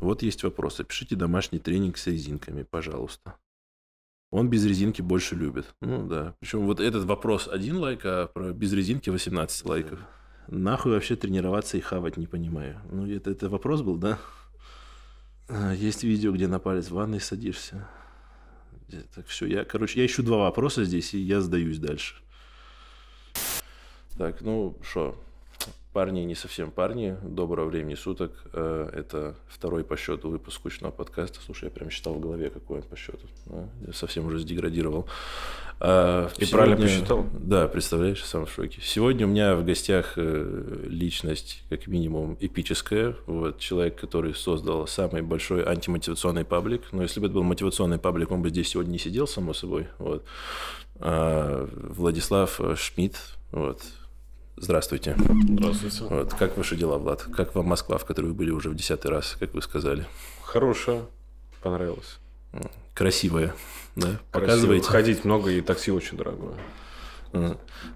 Вот есть вопросы. Пишите домашний тренинг с резинками, пожалуйста. Он без резинки больше любит. Ну да. Причем вот этот вопрос один лайк, а про без резинки 18 лайков. Нахуй вообще тренироваться и хавать, не понимаю. Ну, это, это вопрос был, да? А, есть видео, где на палец в ванной садишься. Так, все, я, короче, я ищу два вопроса здесь, и я сдаюсь дальше. Так, ну, что, Парни не совсем парни. Доброго времени суток. Э, это второй по счету выпуск скучного подкаста. Слушай, я прям считал в голове, какой он по счету. Ну, я совсем уже сдеградировал. А, э, И сегодня... правильно посчитал? Да, представляешь, сам в шоке. Сегодня у меня в гостях э, личность, как минимум, эпическая. Вот человек, который создал самый большой антимотивационный паблик. Но если бы это был мотивационный паблик, он бы здесь сегодня не сидел, само собой. Вот. А, Владислав Шмидт. Вот. Здравствуйте. Здравствуйте. Вот. Как ваши дела, Влад? Как вам Москва, в которой вы были уже в десятый раз, как вы сказали? Хорошая, понравилась. Красивая, да? Красиво. Показываете? Ходить много и такси очень дорогое.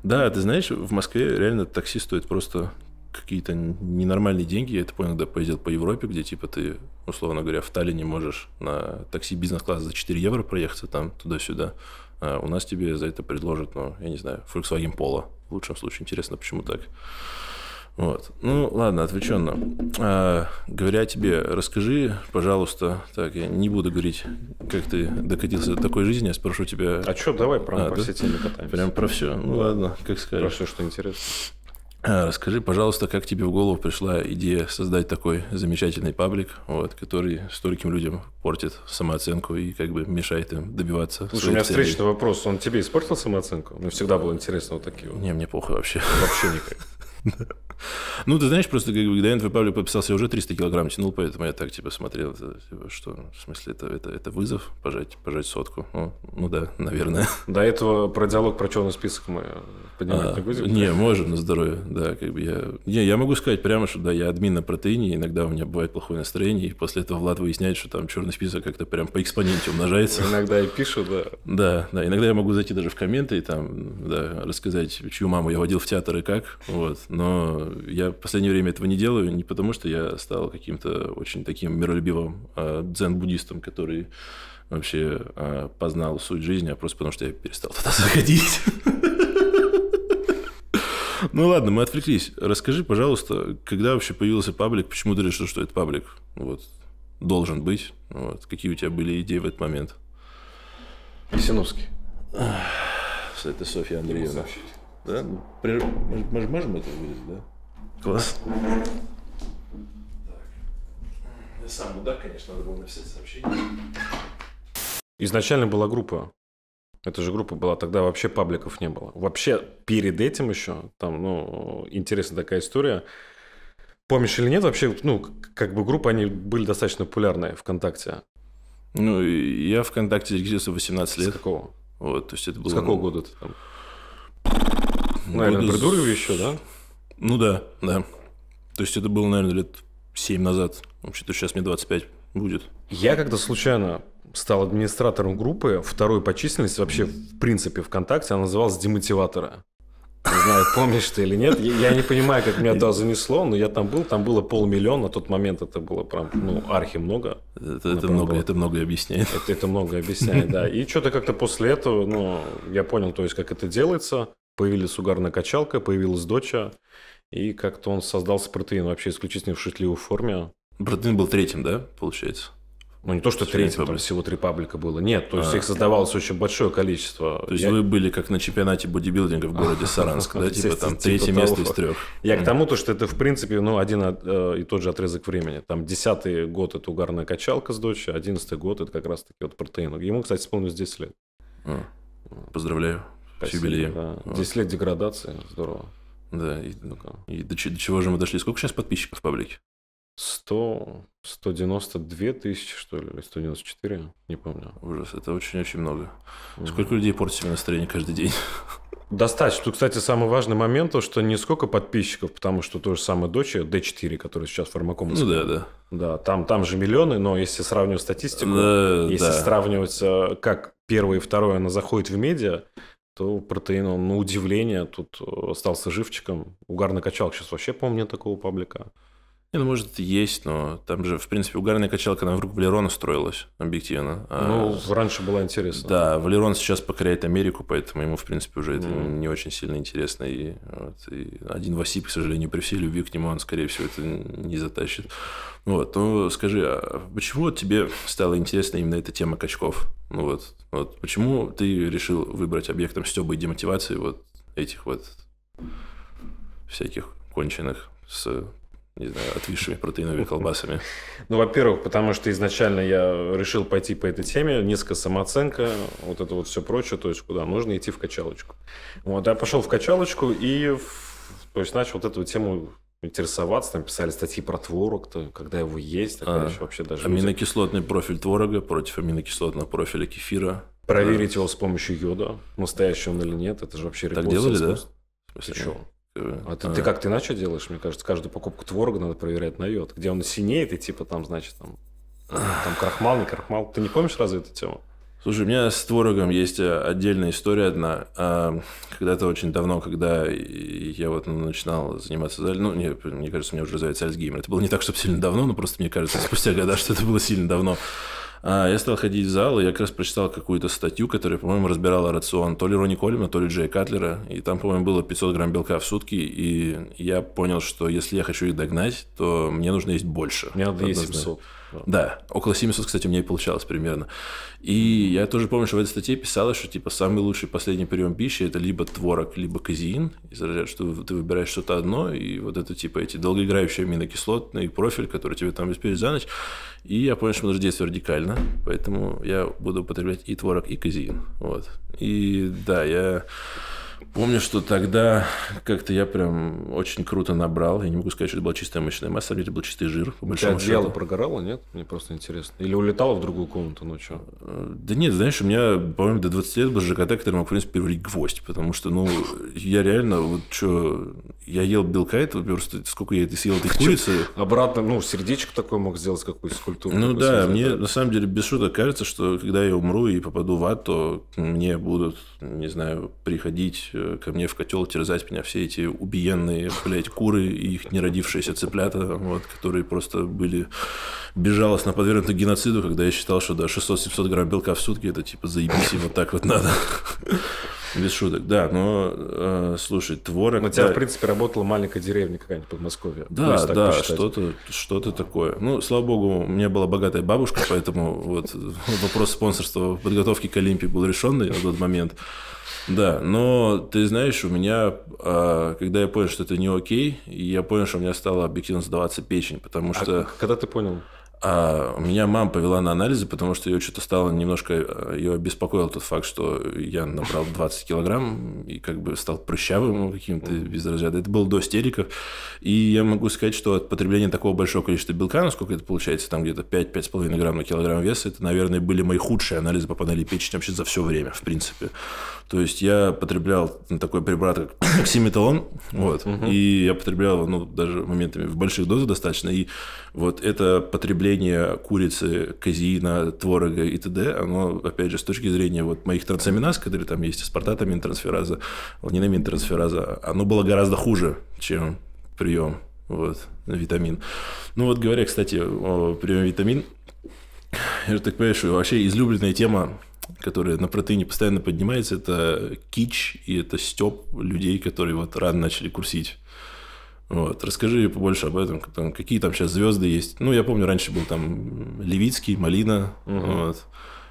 Да, ты знаешь, в Москве реально такси стоит просто какие-то ненормальные деньги. Я это понял, когда поездил по Европе, где типа ты, условно говоря, в Таллине можешь на такси бизнес-класс за 4 евро проехаться там туда-сюда. А у нас тебе за это предложат, ну, я не знаю, Volkswagen Polo в лучшем случае интересно, почему так. Вот. Ну, ладно, отвлеченно. А, говоря тебе, расскажи, пожалуйста, так, я не буду говорить, как ты докатился до такой жизни, я спрошу тебя... А что, давай прям а, по да? всей катаемся. Прям про все. Ну, ладно, как скажешь. Про все, что интересно. А, расскажи, пожалуйста, как тебе в голову пришла идея создать такой замечательный паблик, вот, который стольким людям портит самооценку и как бы мешает им добиваться. Слушай, у меня целей. встречный вопрос. Он тебе испортил самооценку? Мне всегда было интересно вот такие вот. Не, мне похуй вообще. Вообще никак. Ну, ты знаешь, просто когда я НВ Павлик подписался, я уже 300 килограмм тянул, поэтому я так, типа, смотрел, типа, что, в смысле, это, это, это вызов, пожать, пожать сотку. Ну, ну да, наверное. До этого про диалог, про черный список мы поднимать а, не будем? Не, можем, на здоровье, да, как бы я... Не, я могу сказать прямо, что да, я админ на протеине, иногда у меня бывает плохое настроение, и после этого Влад выясняет, что там черный список как-то прям по экспоненте умножается. Иногда я пишу, да. Да, да, иногда я могу зайти даже в комменты и там, да, рассказать, чью маму я водил в театр и как, вот, но я в последнее время этого не делаю не потому, что я стал каким-то очень таким миролюбивым а, дзен-буддистом, который вообще а, познал суть жизни, а просто потому, что я перестал туда заходить. Ну ладно, мы отвлеклись. Расскажи, пожалуйста, когда вообще появился паблик, почему ты решил, что это паблик? Вот. Должен быть. Вот. Какие у тебя были идеи в этот момент? Синовский. Это Софья Андреевна. Да? Ну, мы, же, можем это вырезать, да? Класс. Так. Я сам мудак, конечно, надо было написать сообщение. Изначально была группа. Это же группа была, тогда вообще пабликов не было. Вообще перед этим еще, там, ну, интересная такая история. Помнишь или нет, вообще, ну, как бы группы, они были достаточно популярны ВКонтакте. Ну, я ВКонтакте регистрировался 18 лет. С какого? Вот, то есть это было... С какого ну, года ты там? Наверное, года... придурил еще, да? Ну да, да. То есть это было, наверное, лет 7 назад. Вообще-то сейчас мне 25 будет. Я когда случайно стал администратором группы, второй по численности вообще в принципе ВКонтакте, она называлась «Демотиватора». Не знаю, помнишь ты или нет. Я, не понимаю, как меня туда занесло, но я там был. Там было полмиллиона. На тот момент это было прям, ну, архи много. Это, это много, было... это много объясняет. Это, это много объясняет, да. И что-то как-то после этого, ну, я понял, то есть, как это делается появилась угарная качалка, появилась доча, и как-то он создал протеин вообще исключительно в шутливой форме. Протеин был третьим, да, получается? Ну, не то, что третьим, там всего три паблика было. Нет, то есть а. их создавалось очень большое количество. То есть я... вы были как на чемпионате бодибилдинга в городе Саранск, да? Типа там третье типа место из трех. Я к тому, то, что это, в принципе, ну, один э, и тот же отрезок времени. Там десятый год – это угарная качалка с дочи, одиннадцатый год – это как раз-таки вот протеин. Ему, кстати, исполнилось 10 лет. А. Поздравляю. Спасибо. С юбилеем. Да. Вот. лет деградации. Здорово. Да, и, ну -ка. и до, до чего же мы дошли? Сколько сейчас подписчиков в паблике? 100, 192 тысячи, что ли, или 194, не помню. Ужас, это очень-очень много. Угу. Сколько людей портит себе настроение каждый день? Достаточно. Тут, кстати, самый важный момент, то, что не сколько подписчиков, потому что то же самое дочь D4, э, которая сейчас фармаком. Ну да, да. Да, там, там же миллионы, но если сравнивать статистику, да, если да. сравнивать, э, как первое и второе она заходит в медиа, то протеин, он на удивление тут э, остался живчиком. Угарный качалок сейчас вообще, помню, такого паблика ну, может, есть, но там же, в принципе, угарная качалка, она вокруг Валерона строилась, объективно. А... Ну, раньше было интересно. Да, Валерон сейчас покоряет Америку, поэтому ему, в принципе, уже это mm. не очень сильно интересно. И, вот, и один Васип, к сожалению, при всей любви к нему, он, скорее всего, это не затащит. Вот, ну, скажи, а почему тебе стала интересна именно эта тема качков? Ну, вот, вот почему ты решил выбрать объектом стёба и демотивации вот этих вот всяких конченых с не знаю, отвисшими протеиновыми колбасами? Ну, во-первых, потому что изначально я решил пойти по этой теме, низкая самооценка, вот это вот все прочее, то есть куда нужно идти в качалочку. Вот, я пошел в качалочку и, то есть начал вот эту тему интересоваться, там писали статьи про творог, то, когда его есть, а, еще вообще даже... Аминокислотный люди... профиль творога против аминокислотного профиля кефира. Проверить да. его с помощью йода, настоящий он или нет, это же вообще... Так делали, да? Ты что? А ты, а. ты как, ты иначе делаешь? Мне кажется, каждую покупку творога надо проверять на йод. Где он синеет, и типа там, значит, там, там крахмал, не крахмал. Ты не помнишь разве эту тему? Слушай, у меня с творогом есть э, отдельная история одна. А, когда-то очень давно, когда я вот начинал заниматься ну, не, мне кажется, у меня уже развивается Альцгеймер. Это было не так, чтобы сильно давно, но просто мне кажется, спустя года, что это было сильно давно. А, я стал ходить в зал, и я как раз прочитал какую-то статью, которая, по-моему, разбирала рацион то ли Рони Кольма, то ли Джей Катлера, и там, по-моему, было 500 грамм белка в сутки, и я понял, что если я хочу их догнать, то мне нужно есть больше. Мне надо есть 700 что... Да, около 700, кстати, у меня и получалось примерно. И я тоже помню, что в этой статье писалось, что типа самый лучший последний прием пищи это либо творог, либо казеин, И разряда, что ты выбираешь что-то одно, и вот это типа эти долгоиграющие аминокислотные профиль, который тебе там обеспечит за ночь. И я понял, что нужно действовать радикально, поэтому я буду употреблять и творог, и казеин. Вот. И да, я Помню, что тогда как-то я прям очень круто набрал. Я не могу сказать, что это была чистая мышечная масса, а это был чистый жир. По большому счету. дело прогорало, нет? Мне просто интересно. Или улетало в другую комнату ночью? Э, да нет, знаешь, у меня, по-моему, до 20 лет был ЖКТ, который мог, в принципе, переварить гвоздь. Потому что, ну, я реально, вот что, я ел белка этого, просто сколько я это съел этой курицы. Обратно, ну, сердечко такое мог сделать, какую-то скульптуру. Ну да, мне на самом деле без шуток кажется, что когда я умру и попаду в ад, то мне будут, не знаю, приходить Э, ко мне в котел терзать меня все эти убиенные, блядь, куры и их неродившиеся цыплята, вот, которые просто были безжалостно подвергнуты геноциду, когда я считал, что да, 600-700 грамм белка в сутки, это типа заебись, и вот так вот надо. Без шуток, да, но э, слушай, творог. На ну, тебя, да. в принципе, работала маленькая деревня какая-нибудь в Подмосковье. Да, да, что-то что да. такое. Ну, слава богу, у меня была богатая бабушка, поэтому вот э, вопрос спонсорства подготовки к Олимпии был решенный на тот момент. Да, но ты знаешь, у меня, а, когда я понял, что это не окей, я понял, что у меня стала объективно сдаваться печень, потому а что... А когда ты понял? А меня мама повела на анализы, потому что ее что-то стало немножко... А, ее обеспокоил тот факт, что я набрал 20 килограмм и как бы стал прыщавым каким-то без разряда. Это было до стериков. И я могу сказать, что от потребления такого большого количества белка, насколько это получается, там где-то 5-5,5 грамм на килограмм веса, это, наверное, были мои худшие анализы по панели печени вообще за все время, в принципе. То есть я потреблял такой препарат, как оксиметалон, вот, и я потреблял его, ну, даже моментами в больших дозах достаточно, и вот это потребление курицы, казеина, творога и т.д., оно, опять же, с точки зрения вот моих трансаминаз, которые там есть, аспартатамин трансфераза, ланинамин трансфераза, оно было гораздо хуже, чем прием вот, витамин. Ну вот говоря, кстати, о приеме витамин, я же так понимаю, что вообще излюбленная тема которая на протеине постоянно поднимается, это кич и это степ людей, которые вот рано начали курсить. Вот. Расскажи побольше об этом, там, какие там сейчас звезды есть. Ну, я помню, раньше был там Левицкий, Малина. Угу. Вот.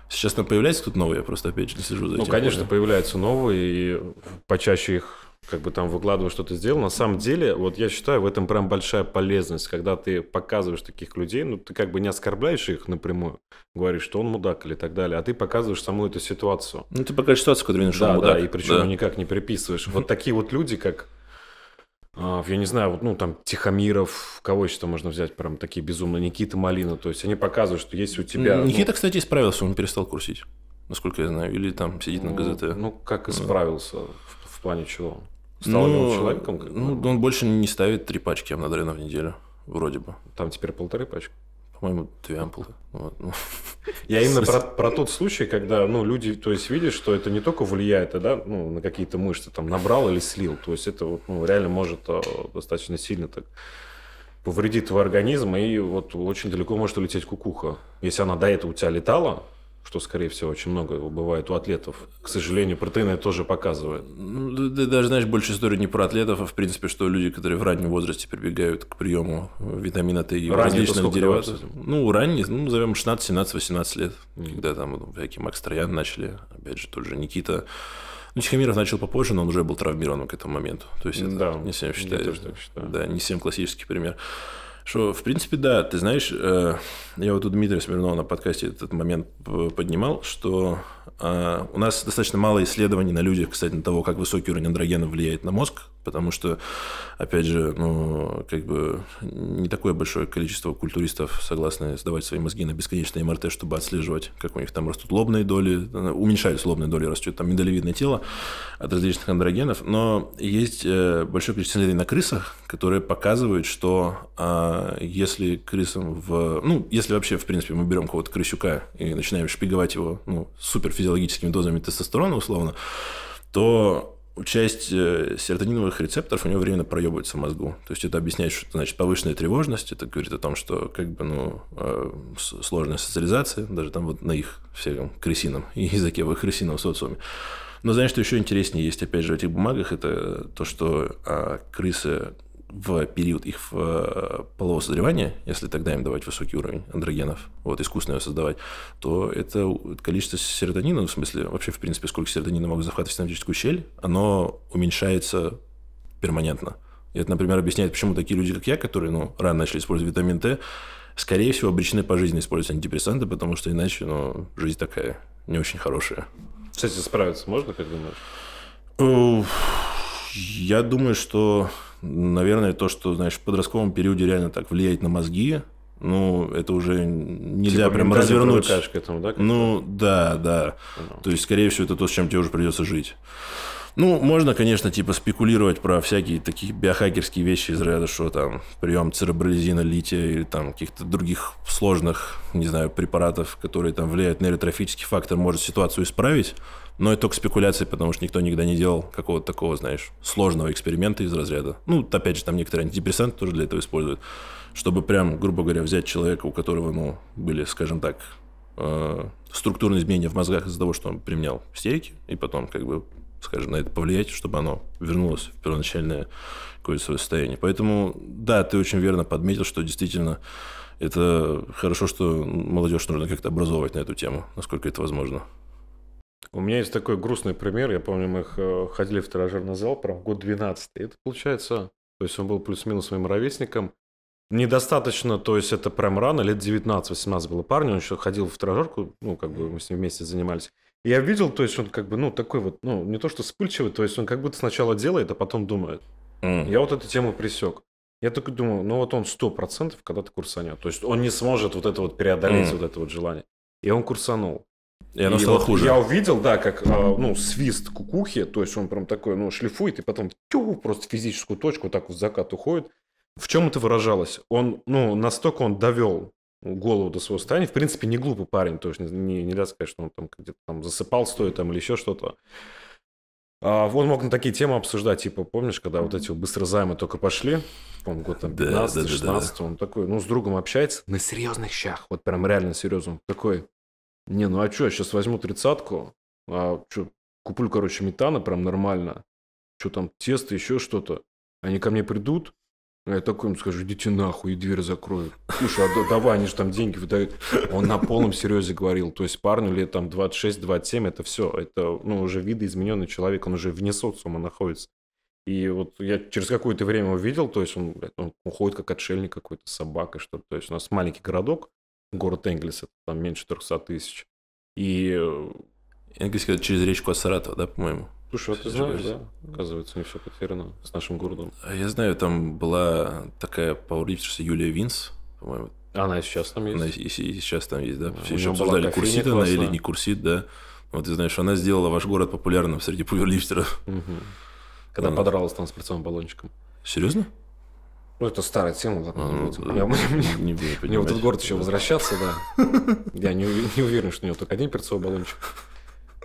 Сейчас там появляется кто-то новый, я просто опять же слежу за ну, этим. Ну, конечно, поля. появляются новые, и почаще их как бы там выкладываешь, что ты сделал. На самом деле, вот я считаю, в этом прям большая полезность, когда ты показываешь таких людей, ну, ты как бы не оскорбляешь их напрямую, говоришь, что он мудак или так далее, а ты показываешь саму эту ситуацию. Ну, ты показываешь ситуацию, которую нашел да, мудак. Да, и причем да. никак не приписываешь. Вот такие вот люди, как а, я не знаю, вот, ну, там, Тихомиров, кого еще там можно взять, прям такие безумные, Никита Малина, то есть они показывают, что есть у тебя... Ну Никита, ну... кстати, исправился, он перестал курсить, насколько я знаю, или там сидит на ну, ГЗТ. Ну, как исправился, в, в плане чего? стал ну, он человеком? Как ну, он больше не ставит три пачки амнодрена в неделю, вроде бы. Там теперь полторы пачки? По-моему, две ампулы. Вот. Ну. Я именно про, про тот случай, когда ну, люди, то есть видят, что это не только влияет а, да, ну, на какие-то мышцы, там набрал или слил, то есть это вот, ну, реально может а, достаточно сильно так повредит твой организм, и вот очень далеко может улететь кукуха. Если она до этого у тебя летала, что, скорее всего, очень много бывает у атлетов. К сожалению, протеины тоже показывают. Ну, ты даже знаешь больше историю не про атлетов, а в принципе, что люди, которые в раннем возрасте прибегают к приему витамина Т и ранее различных дериватов. Ну, ранее, ну, назовем 16, 17, 18 лет, mm. когда там всякие ну, Макс Троян начали, опять же, тот же Никита. Ну, Тихомиров начал попозже, но он уже был травмирован к этому моменту. То есть это да, не всем считается. Да, не всем классический пример. Что, в принципе, да, ты знаешь, э, я вот у Дмитрия Смирнова на подкасте этот момент поднимал, что а, у нас достаточно мало исследований на людях, кстати, на того, как высокий уровень андрогена влияет на мозг, потому что, опять же, ну, как бы не такое большое количество культуристов согласны сдавать свои мозги на бесконечные МРТ, чтобы отслеживать, как у них там растут лобные доли, э, уменьшаются лобные доли, растет там миндалевидное тело от различных андрогенов. Но есть э, большое количество исследований на крысах, которые показывают, что а, если крысам в... Ну, если вообще, в принципе, мы берем кого-то крысюка и начинаем шпиговать его, ну, супер физиологическими дозами тестостерона условно, то часть э, серотониновых рецепторов у него временно проебывается в мозгу. То есть это объясняет, что это значит повышенная тревожность, это говорит о том, что как бы, ну, э, сложная социализация, даже там вот на их всяком крысином языке, в их крысином социуме. Но знаешь, что еще интереснее есть, опять же, в этих бумагах, это то, что а, крысы в период их э, полового созревания, если тогда им давать высокий уровень андрогенов, вот, искусственно его создавать, то это количество серотонина, в смысле, вообще, в принципе, сколько серотонина могут захватывать в синаптическую щель, оно уменьшается перманентно. И это, например, объясняет, почему такие люди, как я, которые ну, рано начали использовать витамин Т, скорее всего, обречены по жизни использовать антидепрессанты, потому что иначе ну, жизнь такая не очень хорошая. Кстати, справиться можно, как думаешь? Я думаю, что наверное, то, что, знаешь, в подростковом периоде реально так влияет на мозги, ну, это уже нельзя типа, прям развернуть. К этому, да, ну, да, да. Uh-huh. То есть, скорее всего, это то, с чем тебе уже придется жить. Ну, можно, конечно, типа спекулировать про всякие такие биохакерские вещи из ряда, что там прием церебролизина, лития или там каких-то других сложных, не знаю, препаратов, которые там влияют на эритрофический фактор, может ситуацию исправить. Но это только спекуляции, потому что никто никогда не делал какого-то такого, знаешь, сложного эксперимента из разряда. Ну, опять же, там некоторые антидепрессанты тоже для этого используют, чтобы прям, грубо говоря, взять человека, у которого, ну, были, скажем так, э, структурные изменения в мозгах из-за того, что он применял стерики, и потом как бы скажем, на это повлиять, чтобы оно вернулось в первоначальное какое-то свое состояние. Поэтому, да, ты очень верно подметил, что действительно это хорошо, что молодежь нужно как-то образовывать на эту тему, насколько это возможно. У меня есть такой грустный пример. Я помню, мы э, ходили в тренажерный зал, прям год 12. это получается, то есть он был плюс-минус моим ровесником. Недостаточно, то есть это прям рано, лет 19-18 было парню, он еще ходил в тренажерку, ну, как бы мы с ним вместе занимались. Я видел, то есть он как бы, ну, такой вот, ну, не то что вспыльчивый, то есть он как будто сначала делает, а потом думает. Mm. Я вот эту тему присек. Я только думаю, ну вот он сто процентов когда-то курсанет. То есть он не сможет вот это вот преодолеть, mm. вот это вот желание. И он курсанул. И оно и стало вот хуже. Я увидел, да, как а, ну, свист кукухи, то есть он прям такой, ну, шлифует, и потом тю, просто физическую точку так в закат уходит. В чем это выражалось? Он, ну, настолько он довел голову до своего состояния. В принципе, не глупый парень, то есть не, нельзя сказать, что он там где-то там засыпал стоя там или еще что-то. А он мог на такие темы обсуждать, типа, помнишь, когда вот эти вот быстро займы только пошли, он год там 15 да, да, 16 да, да. он такой, ну, с другом общается на серьезных щах, вот прям реально серьезно. такой, не, ну а что, я сейчас возьму тридцатку, а, что, куплю, короче, метана прям нормально, что там, тесто, еще что-то, они ко мне придут, а я такой ему скажу, идите нахуй, и дверь закрою. Слушай, а давай, они же там деньги выдают. Он на полном серьезе говорил. То есть парню лет там 26-27, это все. Это ну, уже видоизмененный человек, он уже вне социума находится. И вот я через какое-то время увидел, то есть он, он уходит как отшельник какой-то, собака, что-то. То есть у нас маленький городок, город Энглис, это там меньше 300 тысяч. И... Энглис через речку от Саратова, да, по-моему? Слушай, а ты знаешь, да? Оказывается, не все потеряно с нашим городом. Я знаю, там была такая пауэрлифтерша Юлия Винс, по-моему. Она и сейчас там есть? Она и, и сейчас там есть, да. А, все еще обсуждали, курсит она или не курсит, да. Вот ты знаешь, она сделала ваш город популярным среди пауэрлифтеров. Угу. Когда она... подралась там с перцовым баллончиком. Серьезно? Ну, это старая тема, ладно, а, ну, да, я, не Мне в этот город еще возвращаться, да. Я не, не уверен, что у него только один перцовый баллончик.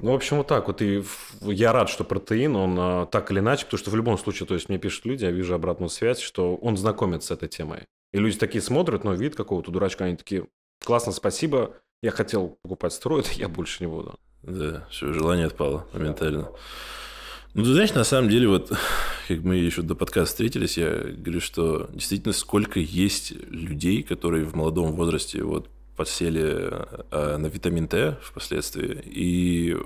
Ну, в общем, вот так вот. И я рад, что протеин, он а, так или иначе, потому что в любом случае, то есть мне пишут люди, я вижу обратную связь, что он знакомится с этой темой. И люди такие смотрят, но вид какого-то дурачка, они такие, классно, спасибо, я хотел покупать строй, я больше не буду. Да, все, желание отпало моментально. Ну, ты знаешь, на самом деле, вот как мы еще до подкаста встретились, я говорю, что действительно сколько есть людей, которые в молодом возрасте вот подсели э, э, на витамин Т впоследствии, и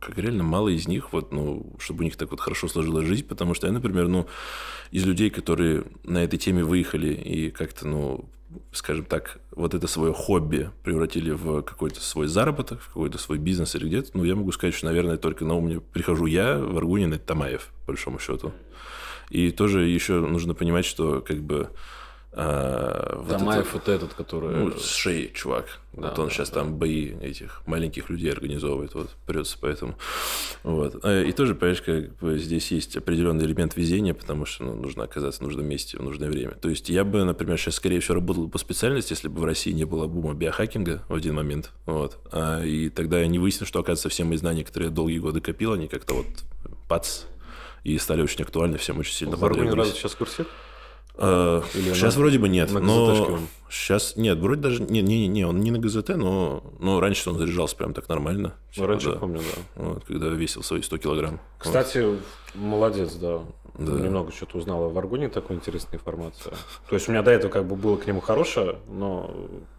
как реально мало из них, вот, ну, чтобы у них так вот хорошо сложилась жизнь, потому что я, например, ну, из людей, которые на этой теме выехали и как-то, ну, скажем так, вот это свое хобби превратили в какой-то свой заработок, в какой-то свой бизнес или где-то, ну, я могу сказать, что, наверное, только на ум мне прихожу я, Варгунин и Тамаев, по большому счету. И тоже еще нужно понимать, что как бы Дамаев а, этот, вот этот, который... Ну, с шеи, чувак. Да, вот он да, сейчас да. там бои этих маленьких людей организовывает, вот, прется поэтому. Вот. А, и тоже, понимаешь, как бы здесь есть определенный элемент везения, потому что ну, нужно оказаться в нужном месте в нужное время. То есть я бы, например, сейчас, скорее всего, работал по специальности, если бы в России не было бума биохакинга в один момент. Вот. А, и тогда я не выяснил, что, оказывается, все мои знания, которые я долгие годы копил, они как-то вот пац, и стали очень актуальны, всем очень сильно Зарубин разу сейчас курсит? Э, Или сейчас вроде бы нет. На но он? сейчас нет, вроде даже не, не, не, не, он не на ГЗТ, но, но раньше он заряжался прям так нормально. Ну, типа, раньше да. помню, да. Вот, когда весил свои 100 килограмм. Кстати, вот. молодец, да. да. Немного что-то узнал о Варгуне, такой интересной информации. То есть у меня до этого как бы было к нему хорошее, но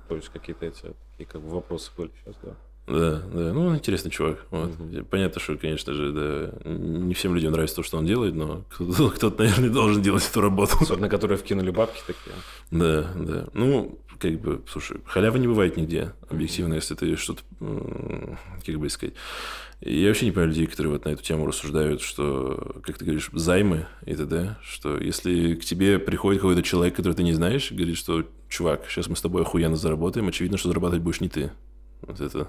то есть какие-то эти такие как бы вопросы были сейчас, да. Да, да. Ну, интересный чувак. Вот. Mm-hmm. Понятно, что, конечно же, да, не всем людям нравится то, что он делает, но кто-то, наверное, должен делать эту работу. Особенно, которые вкинули бабки такие. Да, да. Ну, как бы, слушай, халявы не бывает нигде, объективно, если ты что-то, как бы сказать. Я вообще не понимаю людей, которые вот на эту тему рассуждают, что, как ты говоришь, займы и т.д., что если к тебе приходит какой-то человек, который ты не знаешь, говорит, что, чувак, сейчас мы с тобой охуенно заработаем, очевидно, что зарабатывать будешь не ты. Вот это,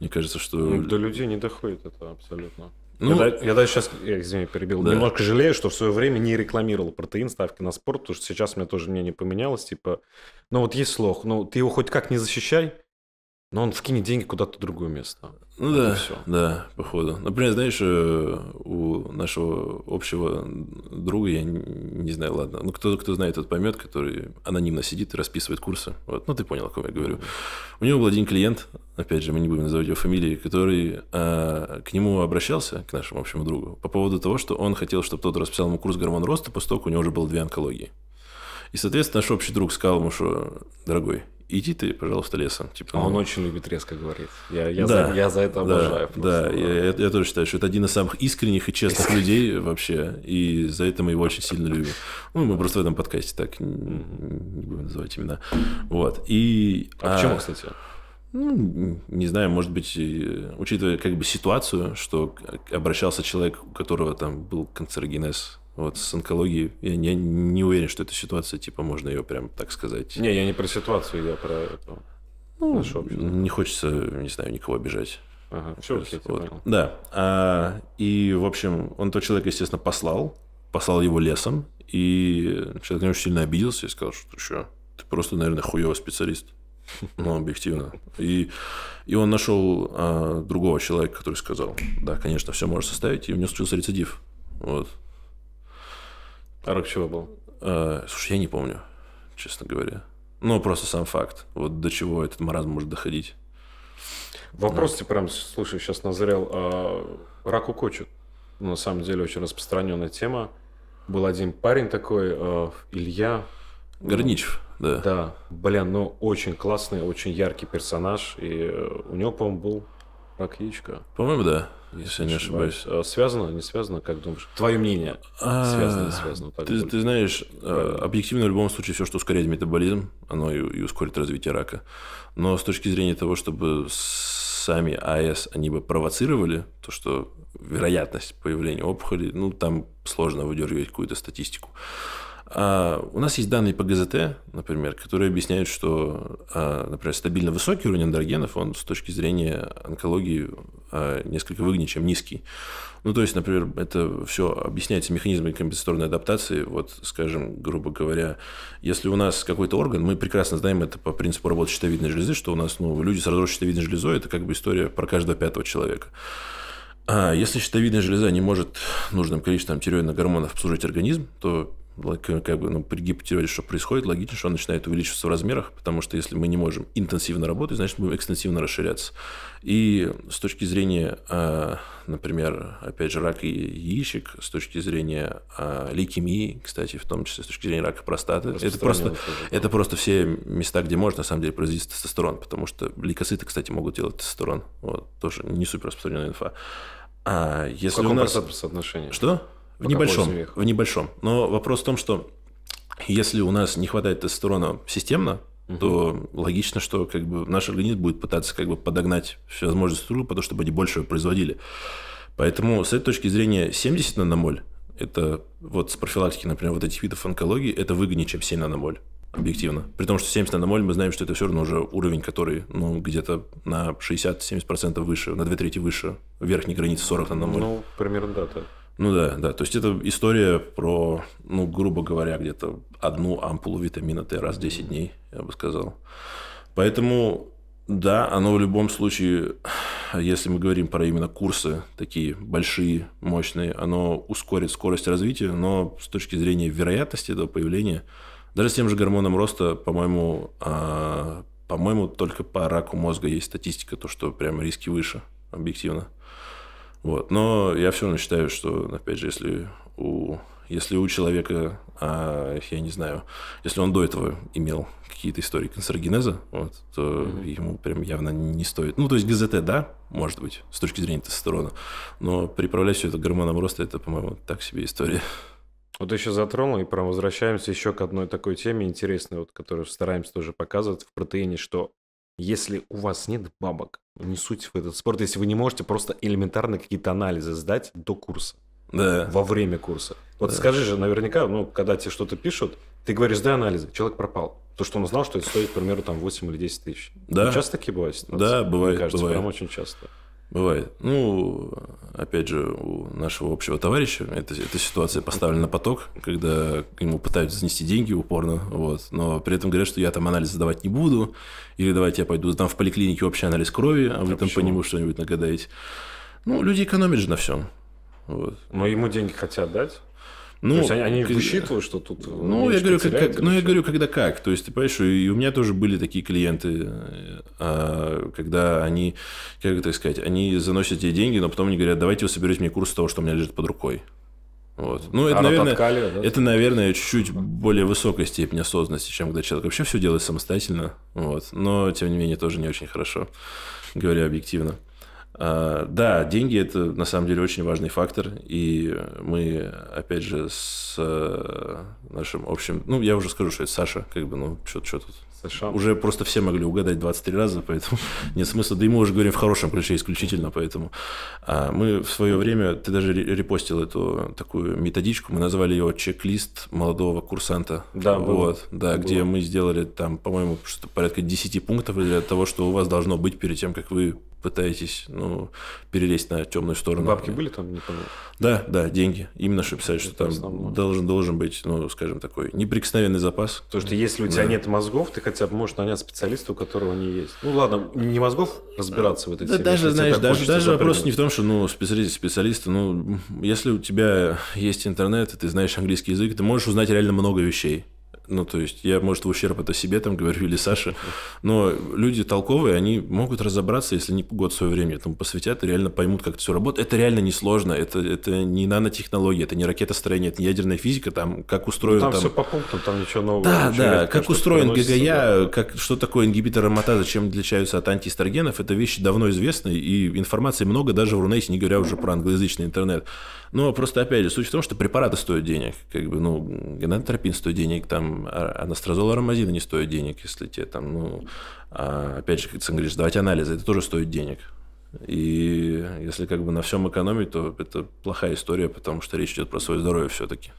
мне кажется, что... Ну, до людей не доходит это абсолютно. Ну, я, я даже сейчас, я, извини, перебил. Да. Немножко жалею, что в свое время не рекламировал протеин, ставки на спорт, потому что сейчас у меня тоже мнение поменялось. Типа, ну вот есть слог, ну ты его хоть как не защищай, но он вкинет деньги куда-то в другое место. Ну Это да, все. да, походу. Например, знаешь, э, у нашего общего друга, я не, знаю, ладно, ну кто, кто знает, тот поймет, который анонимно сидит и расписывает курсы. Вот, ну ты понял, о ком я говорю. У него был один клиент, опять же, мы не будем называть его фамилии, который а, к нему обращался, к нашему общему другу, по поводу того, что он хотел, чтобы тот расписал ему курс гормон роста, поскольку у него уже было две онкологии. И, соответственно, наш общий друг сказал ему, что, дорогой, иди ты, пожалуйста, лесом. Типа, а он ну... очень любит резко говорить. Я, я, да, за, я за это да, обожаю. Да. Да, я, я, я тоже считаю, что это один из самых искренних и честных людей вообще. И за это мы его очень сильно любим. Ну, мы просто в этом подкасте так не будем называть имена. Вот. И, а, а почему, кстати? Ну, не знаю, может быть, учитывая как бы ситуацию, что обращался человек, у которого там был канцерогенез вот с онкологией я не, не уверен, что эта ситуация, типа, можно ее прям так сказать. Не, я не про ситуацию, я про это. Ну, Нашу общество. не хочется, не знаю, никого обижать. Ага, все, есть, вот. Да. А, и, в общем, он того человека, естественно, послал, послал его лесом, и человек очень сильно обиделся и сказал, что ты что, ты просто, наверное, хуевый специалист. Ну, объективно. И, и он нашел а, другого человека, который сказал, да, конечно, все можешь составить, и у него случился рецидив. Вот. А рок чего был? Э, слушай, я не помню, честно говоря. Ну, просто сам факт. Вот до чего этот маразм может доходить. Вопрос ну. тебе прям, слушай, сейчас назрел. А, рак раку кочут. На самом деле очень распространенная тема. Был один парень такой, э, Илья. Горничев, да. Да, блин, ну очень классный, очень яркий персонаж. И э, у него, по-моему, был Рак По-моему, да, если я не ошибаюсь. А связано, не связано, как думаешь? Твое мнение. А, связано, не связано. ты, знаешь, а, объективно в любом случае все, что ускоряет метаболизм, оно и, ускорит развитие рака. Но с точки зрения того, чтобы сами А.С. они бы провоцировали, то, что вероятность появления опухоли, ну, там сложно выдергивать какую-то статистику. А у нас есть данные по ГЗТ, например, которые объясняют, что, а, например, стабильно высокий уровень андрогенов, он с точки зрения онкологии а, несколько выгоднее, чем низкий. Ну, то есть, например, это все объясняется механизмами компенсаторной адаптации. Вот, скажем, грубо говоря, если у нас какой-то орган, мы прекрасно знаем это по принципу работы щитовидной железы, что у нас ну, люди с разросшей щитовидной железой – это как бы история про каждого пятого человека. А если щитовидная железа не может нужным количеством тиреоидных гормонов обслужить организм, то как бы, ну, при гипотерезе, что происходит, логично, что он начинает увеличиваться в размерах, потому что если мы не можем интенсивно работать, значит, будем экстенсивно расширяться. И с точки зрения, а, например, опять же, рака яичек, с точки зрения а, лейкемии, кстати, в том числе с точки зрения рака простаты, это просто, это, просто все места, где можно на самом деле, производить тестостерон, потому что лейкоциты, кстати, могут делать тестостерон. Вот, тоже не супер распространенная инфа. А если в каком у нас... соотношении? Что? В небольшом, в небольшом. Но вопрос в том, что если у нас не хватает тестостерона системно, угу. то логично, что как бы наш организм будет пытаться как бы подогнать все возможности друг потому чтобы они больше производили. Поэтому с этой точки зрения 70 наномоль это вот с профилактики, например, вот этих видов онкологии, это выгоднее, чем 7 наномоль объективно. При том, что 70 наномоль, мы знаем, что это все равно уже уровень, который ну, где-то на 60-70% выше, на 2 трети выше верхней границы 40 наномоль. Ну, примерно да, да. Ну да, да. То есть это история про, ну, грубо говоря, где-то одну ампулу витамина Т раз в 10 дней, я бы сказал. Поэтому, да, оно в любом случае, если мы говорим про именно курсы такие большие, мощные, оно ускорит скорость развития, но с точки зрения вероятности этого появления, даже с тем же гормоном роста, по-моему, а, по-моему, только по раку мозга есть статистика, то, что прям риски выше, объективно. Вот. Но я все равно считаю, что, опять же, если у, если у человека, а, я не знаю, если он до этого имел какие-то истории канцерогенеза, вот, то mm-hmm. ему прям явно не стоит. Ну, то есть ГЗТ, да, может быть, с точки зрения тестостерона, но приправлять все это гормоном роста, это, по-моему, так себе история. Вот еще затронул, и прям возвращаемся еще к одной такой теме интересной, вот, которую стараемся тоже показывать в протеине, что если у вас нет бабок, не суть в этот спорт, если вы не можете просто элементарно какие-то анализы сдать до курса. Да. Во время курса. Вот да. скажи же, наверняка, ну, когда тебе что-то пишут, ты говоришь, сдай анализы, человек пропал. То, что он знал, что это стоит, к примеру, там 8 или 10 тысяч. Да. Ну, часто такие бывают ситуации? Да, бывает. Мне кажется, бывает. прям очень часто. Бывает. Ну, опять же, у нашего общего товарища эта, эта ситуация поставлена на поток, когда ему пытаются занести деньги упорно, вот, но при этом говорят, что я там анализ задавать не буду, или давайте я пойду там в поликлинике общий анализ крови, а вы а там почему? по нему что-нибудь нагадаете. Ну, люди экономят же на всем. Вот. Но ему деньги хотят дать? Ну, То есть они, они высчитывают, что тут... Ну, ну я говорю, как, как, ну я говорю, когда как. То есть, ты понимаешь, что и у меня тоже были такие клиенты, э, а, когда они, как это сказать, они заносят тебе деньги, но потом они говорят, давайте вы соберете мне курс того, что у меня лежит под рукой. Вот. Ну, это, а наверное, да? это, наверное, чуть-чуть более высокая степень осознанности, чем когда человек вообще все делает самостоятельно. Вот. Но, тем не менее, тоже не очень хорошо, говоря объективно. А, да, деньги – это на самом деле очень важный фактор, и мы, опять же, с э, нашим общим… Ну, я уже скажу, что это Саша, как бы, ну, что тут… Саша. Уже просто все могли угадать 23 раза, поэтому нет смысла. Да и мы уже говорим в хорошем ключе исключительно, поэтому а, мы в свое время, ты даже репостил эту такую методичку, мы назвали ее чек-лист молодого курсанта. Да, вот, было. да, было. где мы сделали там, по-моему, порядка 10 пунктов для того, что у вас должно быть перед тем, как вы пытаетесь ну, перелезть на темную сторону. Бабки были там, не понял? Да, да, деньги. Именно что писать, что там должен, должен быть, ну, скажем, такой неприкосновенный запас. То, что если у тебя да. нет мозгов, ты хотя бы можешь нанять специалиста, у которого они есть. Ну ладно, не мозгов разбираться в этой да, теме. Даже, знаешь, даже, даже вопрос не в том, что ну, специалист, специалист, ну, если у тебя есть интернет, и ты знаешь английский язык, ты можешь узнать реально много вещей. Ну, то есть, я, может, в ущерб это себе там говорю или Саше, но люди толковые, они могут разобраться, если не год свое время этому посвятят, и реально поймут, как это все работает. Это реально несложно, это, это не нанотехнология, это не ракетостроение, это не ядерная физика, там, как устроен... Ну, там, там все по пунктам, там ничего нового. Да, ничего да, редко, как устроен ГГЯ, да. как, что такое ингибитор аромата, чем отличаются от антиэстрогенов, это вещи давно известны, и информации много даже в Рунете, не говоря уже про англоязычный интернет. Но просто, опять же, суть в том, что препараты стоят денег, как бы, ну, генотропин стоит денег, там, там а, анастразол аромазина не стоит денег, если тебе там, ну, а, опять же, как ты говоришь, давать анализы, это тоже стоит денег. И если как бы на всем экономить, то это плохая история, потому что речь идет про свое здоровье все-таки.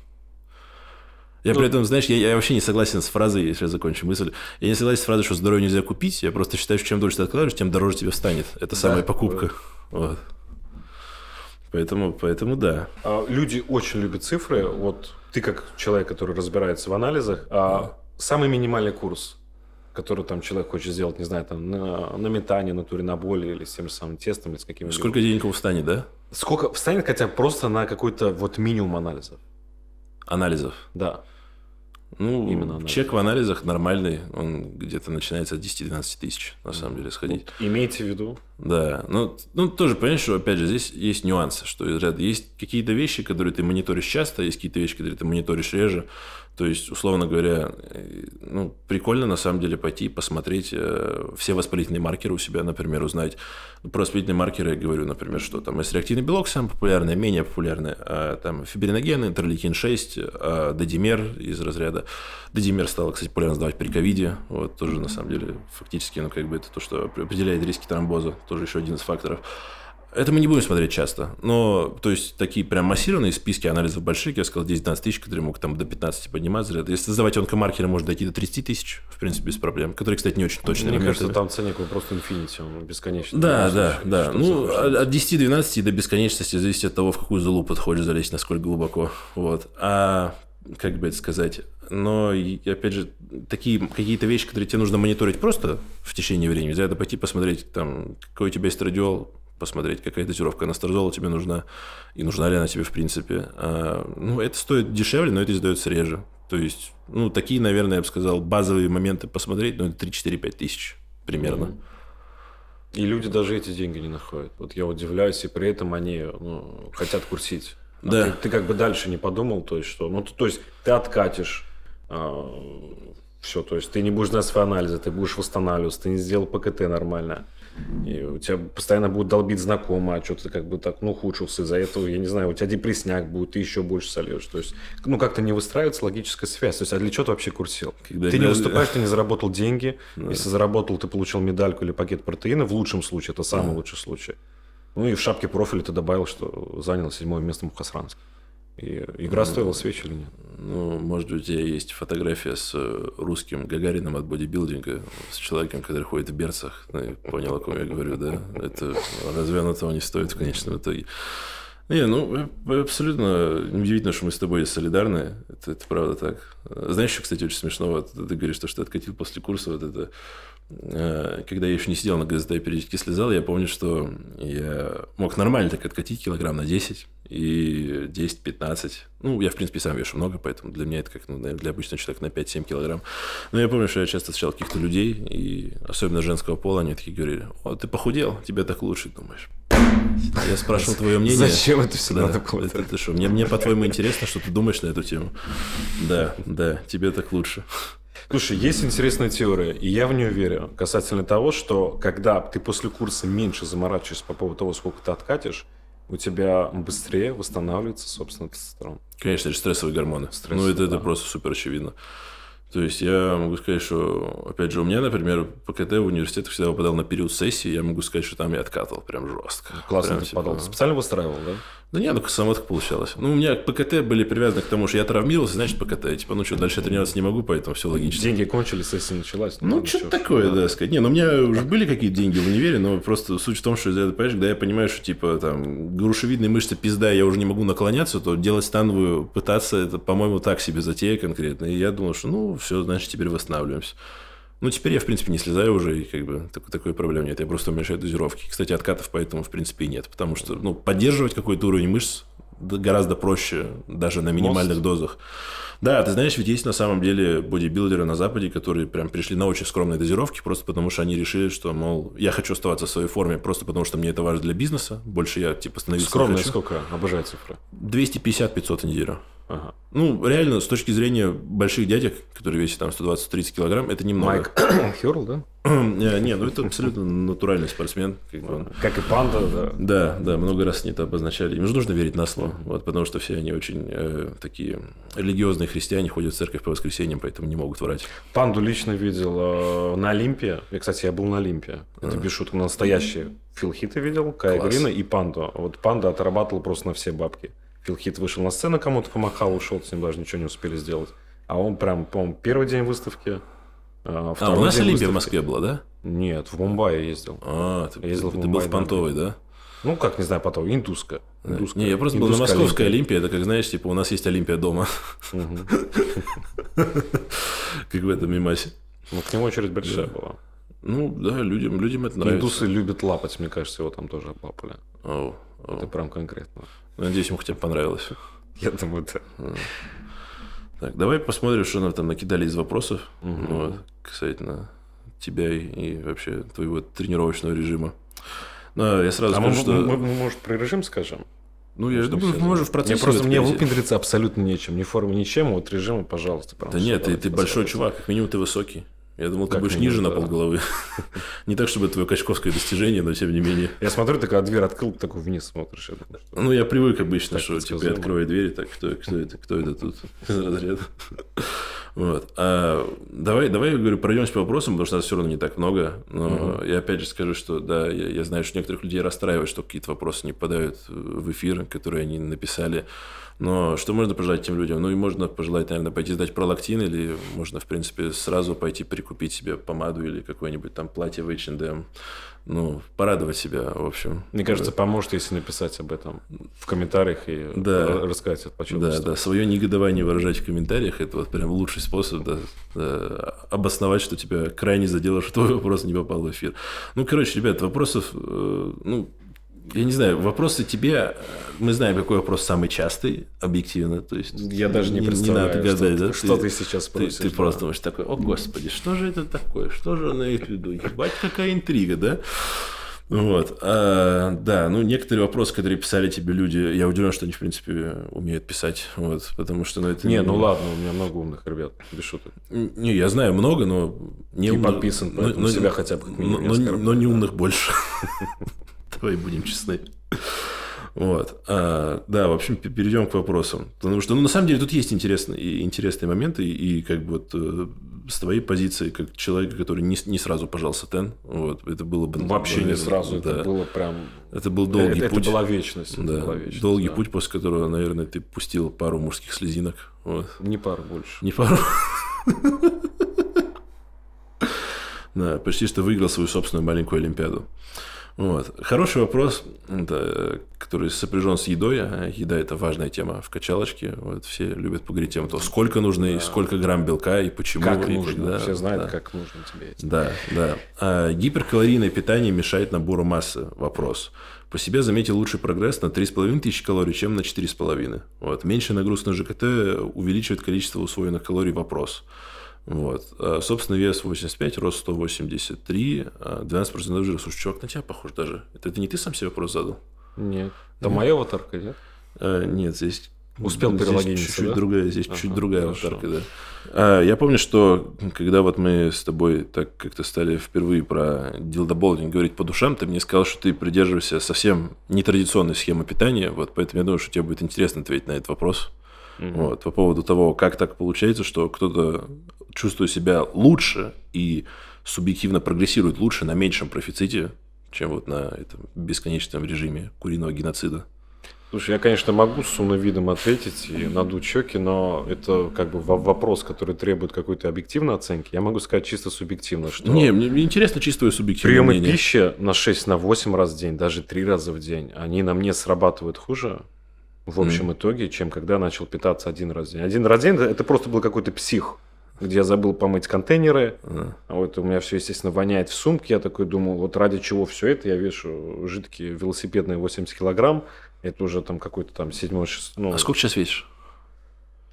Я ну, при этом, знаешь, я, я вообще не согласен с фразой, если я закончу мысль, я не согласен с фразой, что здоровье нельзя купить, я просто считаю, что чем дольше ты откладываешь, тем дороже тебе встанет. Это да, самая покупка. Вот. Поэтому, поэтому да. А люди очень любят цифры. Вот ты как человек, который разбирается в анализах, а да. самый минимальный курс, который там человек хочет сделать, не знаю, там на, на метане, на туриноболе или с тем же самым тестом, или с какими то Сколько денег встанет, да? Сколько встанет хотя просто на какой-то вот минимум анализов. Анализов? Да. Ну, именно анализ. чек в анализах нормальный, он где-то начинается от 10-12 тысяч, на самом деле, сходить. Ну, имейте в виду. Да, ну, ну тоже понимаешь, что, опять же, здесь есть нюансы, что из есть какие-то вещи, которые ты мониторишь часто, есть какие-то вещи, которые ты мониторишь реже. То есть, условно говоря, э, ну, прикольно на самом деле пойти посмотреть э, все воспалительные маркеры у себя, например, узнать. Ну, про воспалительные маркеры я говорю, например, что там есть реактивный белок, самый популярный, менее популярный, а, там фибриногены, интерлейкин-6, а, додимер из разряда. Додимер стал, кстати, популярно сдавать при ковиде. Вот тоже, на самом деле, фактически, ну, как бы это то, что определяет риски тромбоза, тоже еще один из факторов. Это мы не будем смотреть часто. Но, то есть, такие прям массированные списки анализов большие, я сказал, 10-12 тысяч, которые могут там до 15 поднимать заряд. Если создавать онкомаркеры, может дойти до 30 тысяч, в принципе, без проблем. Которые, кстати, не очень точно. Мне кажется, там ценник просто инфинити, он бесконечный. Да, да, да. Ну, от 10 до 12 до бесконечности зависит от того, в какую залу подходишь залезть, насколько глубоко. Вот. А как бы это сказать, но, опять же, такие какие-то вещи, которые тебе нужно мониторить просто в течение времени, за это пойти посмотреть, там, какой у тебя есть посмотреть, какая дозировка анастрозола тебе нужна, и нужна ли она тебе в принципе. А, ну, это стоит дешевле, но это издается реже. То есть, ну, такие, наверное, я бы сказал, базовые моменты посмотреть, ну, это 3-4-5 тысяч примерно. И люди даже эти деньги не находят. Вот я удивляюсь, и при этом они ну, хотят курсить. А да. Ты, ты как бы дальше не подумал, то есть что, ну то, то есть ты откатишь, а, все, то есть ты не будешь знать свои анализы, ты будешь восстанавливаться, ты не сделал ПКТ нормально, и у тебя постоянно будут долбить знакомые, а что ты как бы так, ну, ухудшился из-за этого, я не знаю, у тебя депрессняк будет, ты еще больше сольешь. То есть, ну, как-то не выстраивается логическая связь. То есть, а для чего ты вообще курсил? Когда ты не выступаешь, ты не заработал деньги. Да. Если заработал, ты получил медальку или пакет протеина, в лучшем случае, это самый да. лучший случай. Ну и в шапке профиля ты добавил, что занял седьмое место в Мухасранске. И игра стоила свеч или нет? Ну, может быть, у тебя есть фотография с э, русским Гагарином от бодибилдинга, с человеком, который ходит в берцах. Ну, понял, о ком я говорю, да? Это разве оно того не стоит в конечном итоге? Не, ну, э, абсолютно удивительно, что мы с тобой солидарны. Это, это правда так. Знаешь, еще, кстати, очень смешно, вот, ты говоришь, что ты откатил после курса вот это Э, когда я еще не сидел на ГСД, периодически слезал, я помню, что я мог нормально так откатить килограмм на 10 и 10-15. Ну, я, в принципе, сам вешу много, поэтому для меня это как, ну, наверное, для обычного человека на 5-7 килограмм. Но я помню, что я часто встречал каких-то людей, и особенно женского пола, они такие говорили, о, ты похудел, тебе так лучше, думаешь. Я спрашивал твое мнение. Зачем это все да, надо было? Это, Мне, мне по-твоему, интересно, что ты думаешь на эту тему. Да, да, тебе так лучше. Слушай, есть интересная теория, и я в нее верю, касательно того, что когда ты после курса меньше заморачиваешься по поводу того, сколько ты откатишь, у тебя быстрее восстанавливается, собственно, тестостерон. Конечно, это же стрессовые гормоны. Стресс, ну, это, да. это просто супер очевидно. То есть я могу сказать, что, опять же, у меня, например, по КТ в университетах всегда выпадал на период сессии, я могу сказать, что там я откатывал прям жестко. Классно прям, ты типа... подал. Специально выстраивал, да? Да ну, не, ну само так получалось. Ну, у меня ПКТ были привязаны к тому, что я травмировался, значит ПКТ. Типа, ну что, дальше я тренироваться не могу, поэтому все логично. Деньги кончились, сессия а началась. Ну, ну что-то такое, да, сказать. Не, ну у меня уже были какие-то деньги в универе, но просто суть в том, что, понимаешь, когда я понимаю, что, типа, там, грушевидные мышцы пизда, я уже не могу наклоняться, то делать становую, пытаться, это, по-моему, так себе затея конкретно. И я думал, что, ну, все, значит, теперь восстанавливаемся. Ну, теперь я, в принципе, не слезаю уже, и как бы такой, такой проблем нет. Я просто уменьшаю дозировки. Кстати, откатов поэтому, в принципе, и нет. Потому что, ну, поддерживать какой-то уровень мышц гораздо проще даже на минимальных Мост. дозах. Да, ты знаешь, ведь есть на самом деле бодибилдеры на Западе, которые прям пришли на очень скромные дозировки, просто потому что они решили, что, мол, я хочу оставаться в своей форме, просто потому что мне это важно для бизнеса. Больше я, типа, становиться Скромные хочу. сколько? Обожаю цифры. 250-500 неделю. Ага. Ну, реально, с точки зрения больших дядек, которые весят там 120-30 килограмм, это немного. Майк Хёрл, да? Э, не, ну это абсолютно натуральный спортсмен. Как, бы. как и панда, да. Да, да, много раз они это обозначали. Им же нужно верить на слово, вот, потому что все они очень э, такие религиозные христиане, ходят в церковь по воскресеньям, поэтому не могут врать. Панду лично видел э, на Олимпе. Я, кстати, я был на Олимпе. Это без шуток настоящие. Филхита видел, Кая Грина и Панду. А вот Панда отрабатывал просто на все бабки. Филхит вышел на сцену, кому-то помахал, ушел, с ним даже ничего не успели сделать. А он прям, по-моему, первый день выставки а, а у нас Олимпия выставки. в Москве была, да? Нет, в Мумбай ездил. А, ты, ездил ты, в ты был в Понтовой, да? Ну, как, не знаю, потом, Индуска. Индуска. Не, я просто Индуска был на Московской Олимпии. Олимпии, это как, знаешь, типа, у нас есть Олимпия дома. Как в этом мимасе. Ну, к нему очередь большая была. Ну, да, людям, людям это нравится. Индусы любят лапать, мне кажется, его там тоже лапали. Это прям конкретно. Надеюсь, ему хотя бы понравилось. Я думаю, да. Так, давай посмотрим, что нам там накидали из вопросов угу. вот, касательно тебя и, и вообще твоего тренировочного режима. Но я сразу а скажу, мы, что... Мы, мы, может, про режим скажем? Ну, я думаю, мы можем в процессе... Мне просто мне выпендриться абсолютно нечем. Ни формы, ничем. Вот режимы, пожалуйста. Да нет, ты, ты большой чувак. Как минимум, ты высокий. Я думал, ты как будешь ниже на пол головы, не так, чтобы это твое качковское достижение, но тем не менее. Я смотрю, ты когда дверь открыл, ты такой вниз смотришь. Я думаю, что... Ну, я привык обычно, так, что тебе типа, открывай двери, так кто, кто это, кто это тут из разряда. Вот. А, давай, давай, я говорю, пройдемся по вопросам, потому что нас все равно не так много. Но угу. я опять же скажу, что да, я, я знаю, что некоторых людей расстраивает, что какие-то вопросы не попадают в эфир, которые они написали. Но что можно пожелать тем людям? Ну, и можно пожелать, наверное, пойти сдать пролактин, или можно, в принципе, сразу пойти прикупить себе помаду или какое-нибудь там платье в H&M. Ну, порадовать себя, в общем. Мне кажется, да. поможет, если написать об этом в комментариях и да. рассказать о чем Да, да, свое негодование выражать в комментариях – это вот прям лучший способ да, да, обосновать, что тебя крайне задело, что твой вопрос не попал в эфир. Ну, короче, ребят, вопросов, э, ну, я не знаю, вопросы тебе, э, мы знаем, какой вопрос самый частый, объективно, то есть... Я даже не, не представляю, не надо гадать, что, да? что ты, ты сейчас спросишь. Ты, ты просто думаешь такой, о господи, что же это такое, что же она имеет в виду, ебать, какая интрига, да? Вот, а, да, ну некоторые вопросы, которые писали тебе люди, я удивлен, что они в принципе умеют писать, вот, потому что, ну это не, ну ладно, у меня много умных ребят, без шуток. Не, я знаю много, но не Ты подписан, но, но, ну, ну, себя хотя бы как ну, минимум. Но, но, но не умных больше. Давай типа, будем честны. Вот. А, да, в общем, перейдем к вопросам. Потому что, ну, на самом деле, тут есть интересные, интересные моменты, и, и как бы вот э, с твоей позиции, как человека, который не, не сразу пожался тен, вот, это было бы... Вообще наверное, не сразу, да. это было прям... Это был долгий это, путь. Это была вечность. Да, была вечность, долгий да. путь, после которого, наверное, ты пустил пару мужских слезинок. Вот. Не пару больше. Не пару. Да, почти что выиграл свою собственную маленькую Олимпиаду. Вот. Хороший вопрос, да, который сопряжен с едой, а еда – это важная тема в качалочке. Вот все любят поговорить тему, то сколько нужно, да. сколько грамм белка и почему. Как и, нужно, да, все знают, да. как нужно тебе есть. Да, да. А гиперкалорийное питание мешает набору массы, вопрос. По себе заметил лучший прогресс на 3,5 тысячи калорий, чем на 4,5. Вот. Меньше нагруз на ЖКТ э, увеличивает количество усвоенных калорий, Вопрос. Вот. Э, собственно вес 85, рост 183, 12% жира. Слушай, чувак на тебя похож даже. Это, это не ты сам себе вопрос задал? Нет. Это моя аватарка, нет? Э, нет, здесь... Успел перелогиниться, чуть-чуть да? другая, здесь ага, чуть другая хорошо. аватарка, да. Э, я помню, что когда вот мы с тобой так как-то стали впервые про дилдоболдинг говорить по душам, ты мне сказал, что ты придерживаешься совсем нетрадиционной схемы питания, вот поэтому я думаю, что тебе будет интересно ответить на этот вопрос. mm Вот, по поводу того, как так получается, что кто-то чувствую себя лучше и субъективно прогрессирует лучше на меньшем профиците, чем вот на этом бесконечном режиме куриного геноцида. Слушай, я, конечно, могу с умным видом ответить и надуть щеки, но это как бы вопрос, который требует какой-то объективной оценки. Я могу сказать чисто субъективно, что... Не, мне интересно чистое субъективное Приемы мнение. пищи на 6, на 8 раз в день, даже 3 раза в день, они на мне срабатывают хуже, в общем mm. итоге, чем когда начал питаться один раз в день. Один раз в день это просто был какой-то псих где я забыл помыть контейнеры. А, а вот у меня все, естественно, воняет в сумке. Я такой думал, вот ради чего все это? Я вешу жидкие велосипедные 80 килограмм. Это уже там какой-то там седьмой, шестой. Ну, а сколько сейчас весишь?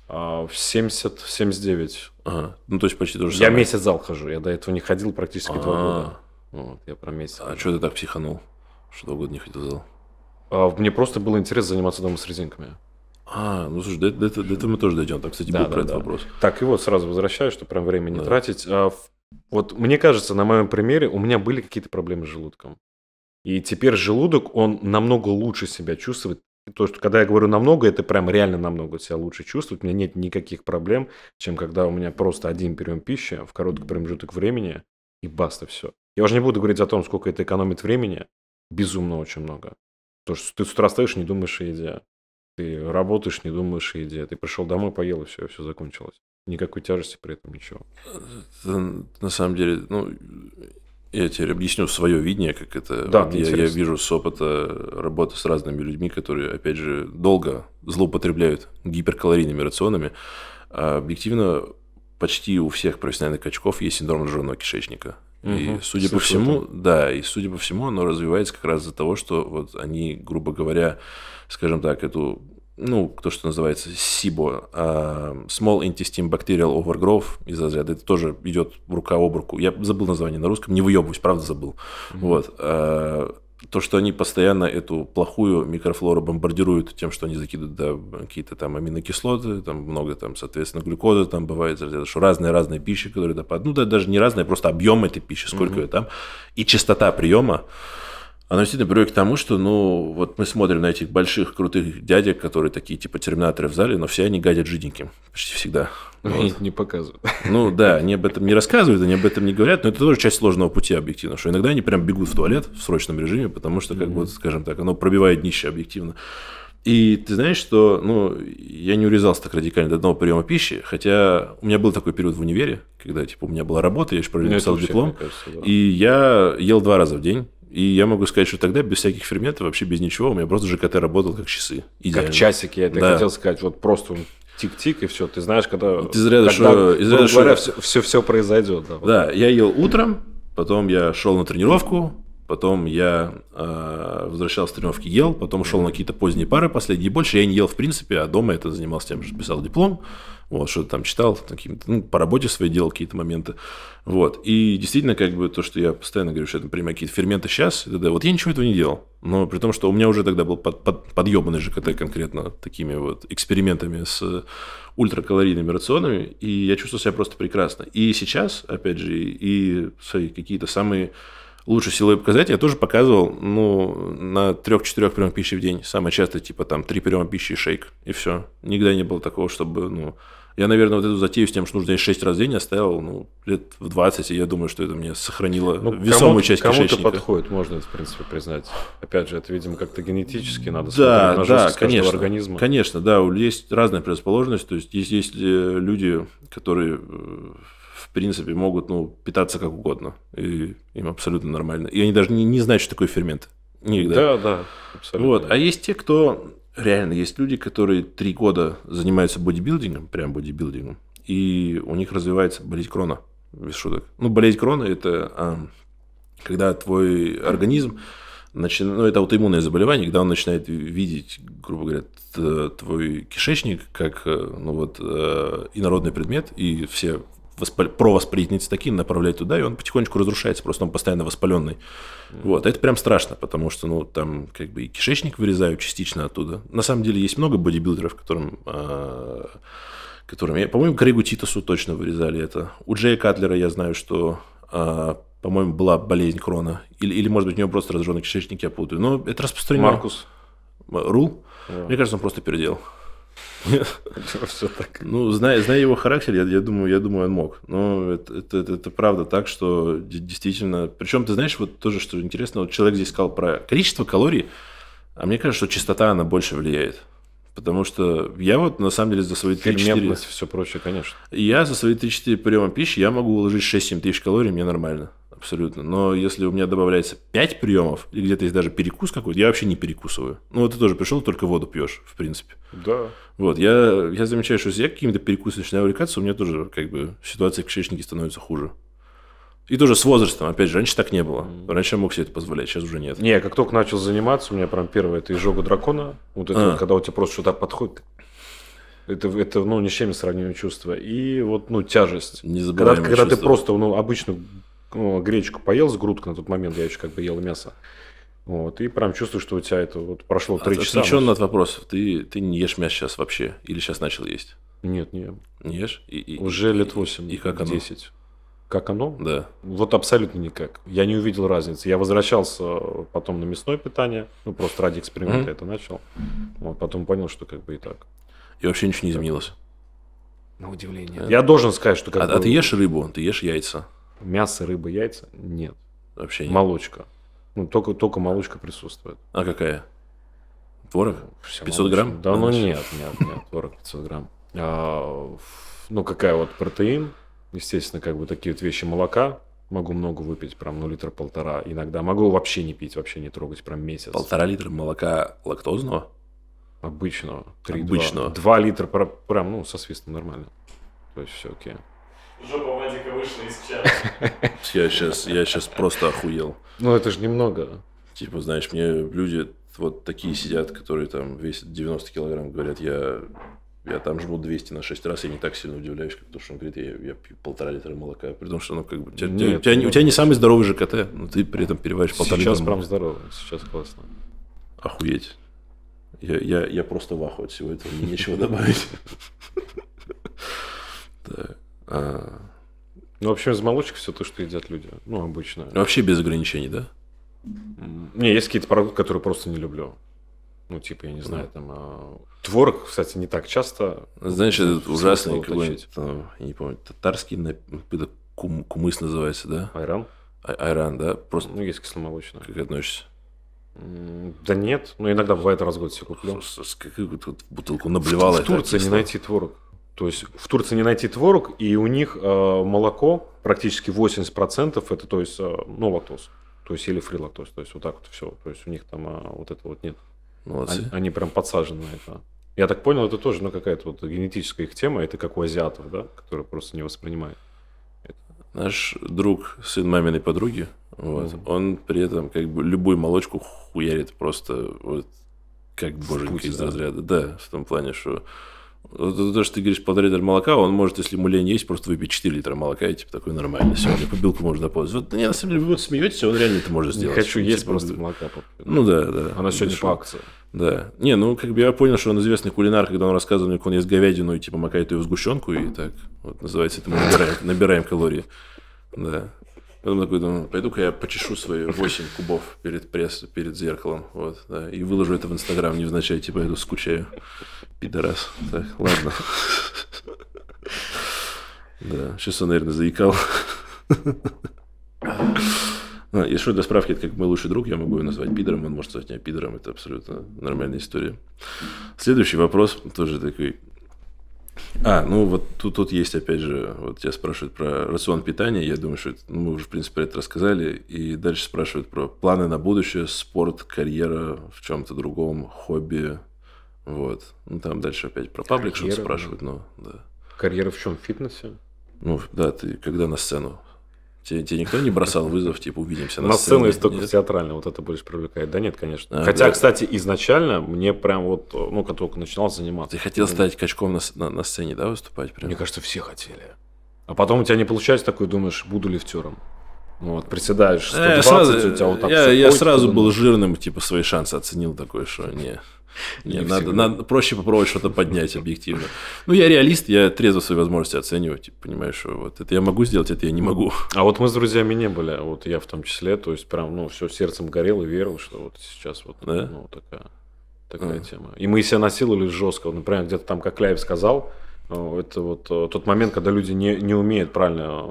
А, в 70, 79. Ага. Ну, то есть почти тоже. Я месяц зал хожу. Я до этого не ходил практически А-а-а. два а. года. Вот, я про месяц. А что ты так психанул? Что два года не ходил в зал? А, мне просто было интересно заниматься дома с резинками. А, ну слушай, до, до, до, до этого мы тоже дойдем. Так, кстати, да, был да, про да. этот вопрос. Так, и вот сразу возвращаюсь, чтобы прям время не да. тратить. А, вот мне кажется, на моем примере у меня были какие-то проблемы с желудком. И теперь желудок, он намного лучше себя чувствует. То, что когда я говорю намного, это прям реально намного себя лучше чувствует. У меня нет никаких проблем, чем когда у меня просто один прием пищи в короткий промежуток времени, и баста все. Я уже не буду говорить о том, сколько это экономит времени. Безумно очень много. То, что ты с утра стоишь не думаешь о еде. Ты работаешь, не думаешь о еде. Ты пришел домой, поел, и все, все закончилось. Никакой тяжести при этом ничего. Это, на самом деле, ну, я тебе объясню свое видение, как это. Да, вот я, интересно. я вижу с опыта работы с разными людьми, которые, опять же, долго злоупотребляют гиперкалорийными рационами. А объективно почти у всех профессиональных качков есть синдром жирного кишечника. Угу, и, судя по всему, это. да, и, судя по всему, оно развивается как раз из-за того, что вот они, грубо говоря, скажем так, эту, ну, то, что называется SIBO, uh, а, Small Intestine Bacterial Overgrowth из разряда, это тоже идет рука об руку. Я забыл название на русском, не выебываюсь, правда забыл. Угу. Вот. Uh, то, что они постоянно эту плохую микрофлору бомбардируют тем, что они закидывают да, какие-то там аминокислоты, там много там, соответственно, глюкозы там бывает, что разная пищи, которые которая, ну, да, даже не разная, просто объем этой пищи, сколько mm-hmm. ее там, и частота приема, оно действительно приводит к тому, что, ну, вот мы смотрим на этих больших, крутых дядек, которые такие, типа, терминаторы в зале, но все они гадят жиденьким почти всегда. Но ну, вот. не показывают. Ну, да, они об этом не рассказывают, они об этом не говорят, но это тоже часть сложного пути объективно, что иногда они прям бегут в туалет в срочном режиме, потому что, как mm-hmm. бы, скажем так, оно пробивает днище объективно. И ты знаешь, что ну, я не урезался так радикально до одного приема пищи, хотя у меня был такой период в универе, когда типа, у меня была работа, я еще написал ну, диплом, кажется, да. и я ел два раза в день, и я могу сказать, что тогда без всяких ферментов, вообще без ничего, у меня просто ЖКТ работал как часы. Идеально. Как часики, я это да. хотел сказать, вот просто тик-тик, и все. Ты знаешь, когда... Ты зря дошел. Грубо говоря, что. все, все произойдет. Да, вот. да, я ел утром, потом я шел на тренировку, потом я э, возвращался с тренировки, ел, потом шел на какие-то поздние пары последние. больше я не ел в принципе, а дома это занимался тем, что писал диплом, вот, что-то там читал, таким, ну, по работе свои делал какие-то моменты, вот, и действительно, как бы, то, что я постоянно говорю, что это, например, какие-то ферменты сейчас, и да, вот я ничего этого не делал, но при том, что у меня уже тогда был под, под, подъебанный ЖКТ конкретно такими вот экспериментами с ультракалорийными рационами, и я чувствовал себя просто прекрасно, и сейчас, опять же, и свои какие-то самые лучшие силовые показатели я тоже показывал, ну, на 3-4 приемах пищи в день. Самое частое, типа, там, 3 приема пищи и шейк, и все. Никогда не было такого, чтобы, ну, я, наверное, вот эту затею с тем, что нужно есть 6 раз в день, оставил ну, лет в 20, и я думаю, что это мне сохранило ну, весомую кому часть кому кишечника. Кому-то подходит, можно это, в принципе, признать. Опять же, это, видимо, как-то генетически надо да, смотреть на да, конечно, организма. Конечно, да, есть разная предрасположенность. То есть, есть, есть э, люди, которые э, в принципе, могут ну, питаться как угодно. И им абсолютно нормально. И они даже не, не знают, что такое фермент. Никогда. Да, да, абсолютно. Вот. А есть те, кто реально есть люди, которые три года занимаются бодибилдингом, прям бодибилдингом, и у них развивается болезнь крона, без шуток. Ну, болезнь крона – это а, когда твой организм начи... ну, это аутоиммунное заболевание, когда он начинает видеть, грубо говоря, твой кишечник как э, ну, вот, э, инородный предмет, и все воспал... провоспалить нецитокин, направлять туда, и он потихонечку разрушается, просто он постоянно воспаленный. Вот, это прям страшно, потому что, ну, там, как бы, и кишечник вырезают частично оттуда. На самом деле, есть много бодибилдеров, которым... Э, которым я, по-моему, Крейгу Титасу точно вырезали это. У Джея Катлера я знаю, что, э, по-моему, была болезнь Крона. Или, или, может быть, у него просто разжженный кишечник, я путаю. Но это распространено. Маркус. Рул? Yeah. Мне кажется, он просто переделал. Все так. Ну, зная, зная его характер, я, я, думаю, я думаю, он мог. Но это, это, это, это правда так, что действительно... Причем, ты знаешь, вот тоже, что интересно, вот человек здесь сказал про количество калорий, а мне кажется, что частота, она больше влияет. Потому что я вот, на самом деле, за свои 3-4... все прочее, конечно. Я за свои 3-4 приема пищи, я могу уложить 6-7 тысяч калорий, мне нормально абсолютно. Но если у меня добавляется 5 приемов, или где-то есть даже перекус какой-то, я вообще не перекусываю. Ну, вот ты тоже пришел, только воду пьешь, в принципе. Да. Вот, я, я замечаю, что если я какими-то перекусами начинаю увлекаться, у меня тоже как бы ситуация в кишечнике становится хуже. И тоже с возрастом, опять же, раньше так не было. Раньше я мог себе это позволять, сейчас уже нет. Не, как только начал заниматься, у меня прям первое, это изжога дракона. Вот это, а. когда у тебя просто что-то подходит, это, это ну, ни с чем не сравнимое чувство. И вот, ну, тяжесть. Не когда, когда ты просто, ну, обычно гречку поел с грудкой на тот момент, я еще как бы ел мясо. Вот, и прям чувствую, что у тебя это вот прошло три а, часа. Отвлеченно от вопросов. Ты, ты не ешь мясо сейчас вообще? Или сейчас начал есть? Нет, не Не ешь? И, и, Уже лет 8. И, и как оно? 10. Как оно? Да. Вот абсолютно никак. Я не увидел разницы. Я возвращался потом на мясное питание. Ну, просто ради эксперимента mm-hmm. это начал. Вот, потом понял, что как бы и так. И вообще ничего не изменилось? На удивление. Я должен сказать, что как а, бы... А ты ешь рыбу, ты ешь яйца. Мясо, рыба, яйца? Нет. Вообще нет. Молочка. Ну, только, только молочка присутствует. А какая? Творог? Вся 500 молочка. грамм? Да, ну нет, нет, нет, творог 500 грамм. А, ну, какая вот протеин, естественно, как бы такие вот вещи молока, могу много выпить, прям ну литра полтора иногда. Могу вообще не пить, вообще не трогать, прям месяц. Полтора литра молока лактозного? Обычного. 3, Обычного. Два литра прям, ну, со свистом нормально. То есть все окей. Жопа Вадика вышла из чата. Я сейчас, я сейчас просто охуел. Ну, это же немного. Типа, знаешь, мне люди вот такие сидят, которые там весят 90 килограмм, говорят, я, я там жму 200 на 6 раз, я не так сильно удивляюсь, как то, что он говорит, я, я пью полтора литра молока, при том, что ну, как бы, тебя, Нет, у, ну, тебя, у тебя не самый здоровый ЖКТ, но ты при этом перевариваешь полтора литра Сейчас прям здоровый, сейчас классно. Охуеть. Я, я, я просто в ахуе от всего этого, мне нечего добавить. Так. Ну, в общем, из молочек все то, что едят люди. Ну, обычно. Ну, вообще без ограничений, да? Не, есть какие-то продукты, которые просто не люблю. Ну, типа, я не знаю, да. там... А... Творог, кстати, не так часто. Знаешь, ну, этот ужасный какой-нибудь, там, я не помню, татарский напиток, кум, кумыс называется, да? Айран? А, айран, да? Просто... Ну, есть кисломолочное. Как относишься? Да нет, но иногда бывает раз в год все куплю. С, с, бутылку наблевал. в Турции не найти творог. То есть в Турции не найти творог, и у них э, молоко практически 80% это то есть, э, ну, лактоз. То есть или фрилактоз. То есть вот так вот все. То есть у них там э, вот это вот нет. Они, они прям подсажены на это. Я так понял, это тоже ну, какая-то вот генетическая их тема. Это как у азиатов, да, которые просто не воспринимают. Наш друг, сын маминой подруги, вот, mm-hmm. он при этом как бы любую молочку хуярит просто вот как боженький из да. Да, в том плане, что то, что ты говоришь, под литр молока, он может, если ему лень есть, просто выпить 4 литра молока, и типа такой нормально. Сегодня по белку можно пользоваться. Вот, не, на самом деле, вы вот смеетесь, он реально это может сделать. Не хочу есть типа, просто молока. Ну да, да. Она сегодня по акции. Да. Не, ну как бы я понял, что он известный кулинар, когда он рассказывал, как он ест говядину и типа макает ее в сгущенку, и так. Вот называется это мы набираем, набираем калории. Да. Потом такой думаю, пойду-ка я почешу свои 8 кубов перед пресс, перед зеркалом, вот, да, и выложу это в Инстаграм невзначай, типа, иду скучаю, пидорас. Так, ладно. Да, сейчас он наверное, заикал. А, и что для справки, это как мой лучший друг, я могу его назвать пидором, он может назвать меня пидором, это абсолютно нормальная история. Следующий вопрос, тоже такой а, ну вот тут, тут есть, опять же, вот тебя спрашивают про рацион питания, я думаю, что это, ну, мы уже, в принципе, про это рассказали, и дальше спрашивают про планы на будущее, спорт, карьера в чем-то другом, хобби, вот. Ну, там дальше опять про паблик что-то спрашивают, но да. Карьера в чем? В фитнесе? Ну, да, ты когда на сцену Тебе, тебе никто не бросал вызов, типа, увидимся на, на сцене? На сцену из театрально вот это больше привлекает. Да нет, конечно. А, Хотя, да. кстати, изначально мне прям вот, ну, когда только начинал заниматься. Ты хотел ну, стать качком на, на, на сцене, да, выступать? Прям? Мне кажется, все хотели. А потом у тебя не получается такой, думаешь, буду лифтером. Ну, вот, приседаешь 120, э, сразу, у тебя вот так Я, я сразу был жирным, типа, свои шансы оценил такой, что нет. Не, надо, надо проще попробовать что-то поднять объективно. Ну, я реалист, я трезво свои возможности оцениваю, типа, понимаешь, что вот это я могу сделать, это я не могу. А вот мы с друзьями не были, а вот я в том числе, то есть прям, ну, все сердцем горел и верил, что вот сейчас вот, да? ну, такая, такая а. тема. И мы себя насиловали жестко, например, где-то там, как Ляев сказал, э, это вот э, тот момент, когда люди не, не умеют правильно э,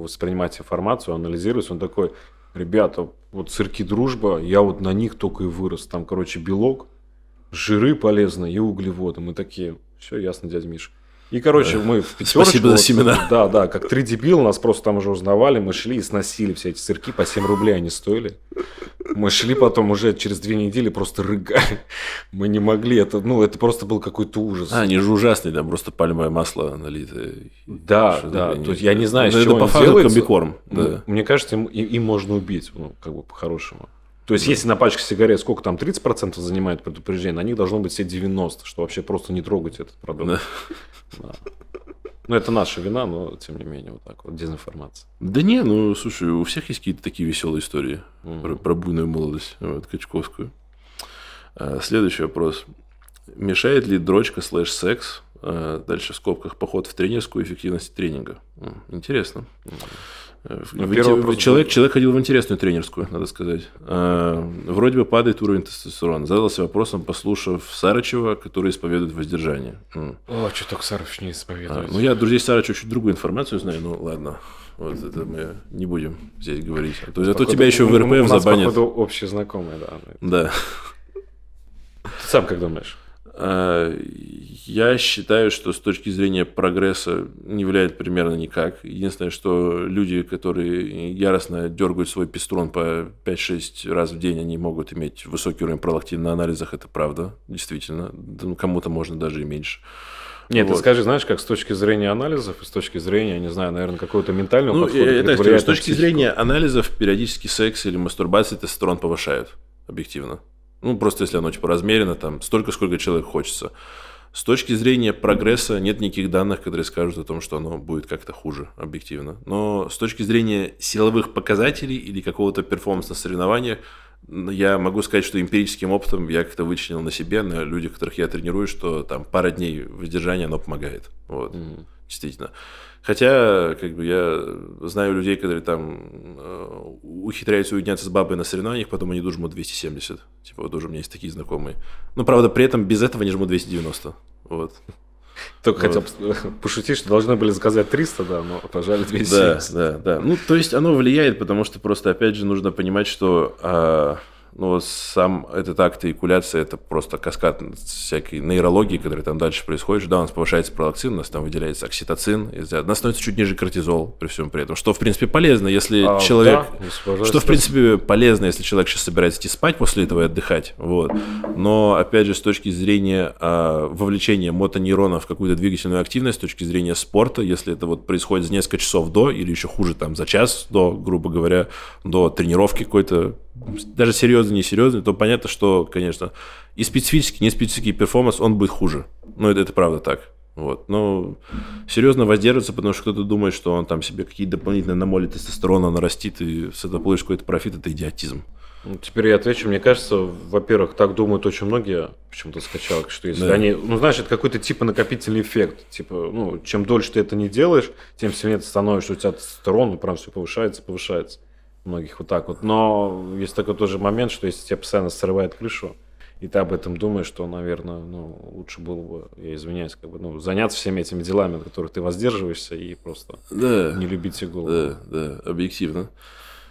воспринимать информацию, анализировать, он такой, ребята, вот цирки дружба, я вот на них только и вырос, там, короче, белок, жиры полезны и углеводы. Мы такие, все ясно, дядя Миш. И, короче, мы в пятерочку. Спасибо за семена. Вот, да, да, как три дебила, нас просто там уже узнавали, мы шли и сносили все эти сырки, по 7 рублей они стоили. Мы шли потом уже через две недели просто рыгали. Мы не могли, это, ну, это просто был какой-то ужас. А, они же ужасные, там просто пальмовое масло налито. Да, да, не... то есть я не знаю, Но ну, с чего это по факту комбикорм. Ну, да. Мне кажется, им, им можно убить, ну, как бы по-хорошему. То есть, да. если на пачке сигарет сколько там 30% занимает предупреждение, на них должно быть все 90%, что вообще просто не трогать этот продукт. Да. Да. Ну, это наша вина, но тем не менее, вот так вот, дезинформация. Да не, ну, слушай, у всех есть какие-то такие веселые истории mm про, про буйную молодость, вот, Качковскую. А, следующий вопрос. Мешает ли дрочка слэш секс, а, дальше в скобках, поход в тренерскую эффективность тренинга? Интересно. mm Э, ну, Инте... человек, был. человек ходил в интересную тренерскую, надо сказать. А, вроде бы падает уровень тестостерона. Задался вопросом, послушав Сарычева, который исповедует воздержание. О, а что так Сарыч не исповедует. А, ну, я друзей Сарыча чуть другую информацию знаю, ну ладно. Вот это мы не будем здесь говорить. То А то, зато тебя еще в РПМ забанят. Походу, общие знакомые, да. Да. Ты сам как думаешь? Э, я считаю, что с точки зрения прогресса не влияет примерно никак. Единственное, что люди, которые яростно дергают свой пестрон по 5-6 раз в день, они могут иметь высокий уровень пролактина на анализах, это правда, действительно. Ну, кому-то можно даже и меньше. Нет, вот. ты скажи, знаешь, как с точки зрения анализов с точки зрения, не знаю, наверное, какого-то ментального ну, подхода. Это, это, с точки зрения анализов периодически секс или мастурбация тестостерон повышают, объективно. Ну, просто если оно типа размерено там столько, сколько человек хочется. С точки зрения прогресса нет никаких данных, которые скажут о том, что оно будет как-то хуже объективно. Но с точки зрения силовых показателей или какого-то перформанса соревнования, я могу сказать, что эмпирическим опытом я как-то вычленил на себе, на людях, которых я тренирую, что там пара дней воздержания, оно помогает. Вот. Mm-hmm действительно. Хотя, как бы я знаю людей, которые там э, ухитряются уединяться с бабой на соревнованиях, потом они дожмут 270. Типа, вот тоже у меня есть такие знакомые. Но, ну, правда, при этом без этого они жмут 290. Вот. Только вот. хотел пошутить, что должны были заказать 300, да, но пожали 270. Да, да, да. Ну, то есть оно влияет, потому что просто, опять же, нужно понимать, что... А, но ну, сам этот акт эякуляции – это просто каскад всякой нейрологии, которая там дальше происходит. Да, у нас повышается пролактин, у нас там выделяется окситоцин, у нас становится чуть ниже кортизол при всем при этом, что, в принципе, полезно, если а, человек… Да, что, в принципе, полезно, если человек сейчас собирается идти спать после этого и отдыхать. Вот. Но, опять же, с точки зрения э, вовлечения мотонейронов в какую-то двигательную активность, с точки зрения спорта, если это вот происходит за несколько часов до или еще хуже, там, за час до, грубо говоря, до тренировки какой-то даже серьезный, не серьезный, то понятно, что, конечно, и специфический, не специфический перформанс, он будет хуже. Ну, это, это правда так. Вот. Но серьезно воздерживаться, потому что кто-то думает, что он там себе какие-то дополнительные намоли тестостерона нарастит, и с этого получишь какой-то профит, это идиотизм. Ну, теперь я отвечу. Мне кажется, во-первых, так думают очень многие, почему-то скачал, что если да. они, ну, значит какой-то типа накопительный эффект. Типа, ну, чем дольше ты это не делаешь, тем сильнее ты становишься, у тебя тестостерон, ну, прям все повышается, повышается многих вот так вот. Но есть такой тоже момент, что если тебя постоянно срывает крышу, и ты об этом думаешь, что, наверное, ну, лучше было бы, я извиняюсь, как бы, ну, заняться всеми этими делами, на которых ты воздерживаешься, и просто да, не любить себе Да, да, объективно.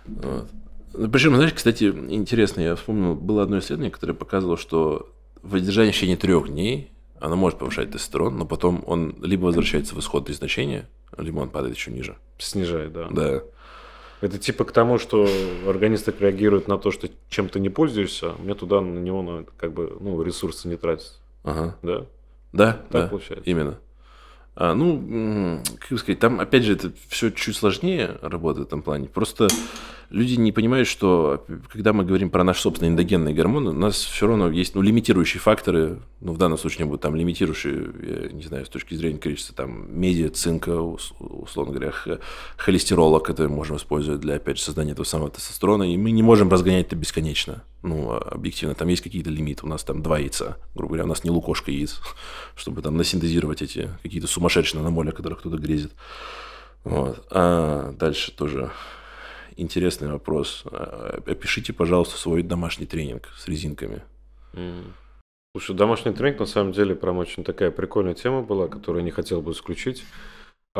Вот. Ну, Причем, знаешь, кстати, интересно, я вспомнил, было одно исследование, которое показывало, что воздержание в течение трех дней, оно может повышать тестостерон, но потом он либо возвращается в исходное значение, либо он падает еще ниже. Снижает, да. Да. Это типа к тому, что организм так реагирует на то, что чем ты не пользуешься, а мне туда на него ну, как бы ну, ресурсы не тратят. Ага. Да? Да, так да, получается. Именно. А, ну, как бы сказать, там, опять же, это все чуть сложнее работает в этом плане. Просто люди не понимают, что когда мы говорим про наш собственный эндогенные гормон у нас все равно есть ну, лимитирующие факторы, ну, в данном случае они будут там лимитирующие, я не знаю, с точки зрения количества там меди, цинка, условно говоря, холестерола, который мы можем использовать для, опять же, создания этого самого тестостерона, и мы не можем разгонять это бесконечно, ну, а, объективно, там есть какие-то лимиты, у нас там два яйца, грубо говоря, у нас не лукошка яиц, чтобы там насинтезировать эти какие-то сумасшедшие аномалии, о которых кто-то грезит. Вот. А дальше тоже интересный вопрос. А, опишите, пожалуйста, свой домашний тренинг с резинками. Mm. Слушай, домашний тренинг на самом деле прям очень такая прикольная тема была, которую я не хотел бы исключить.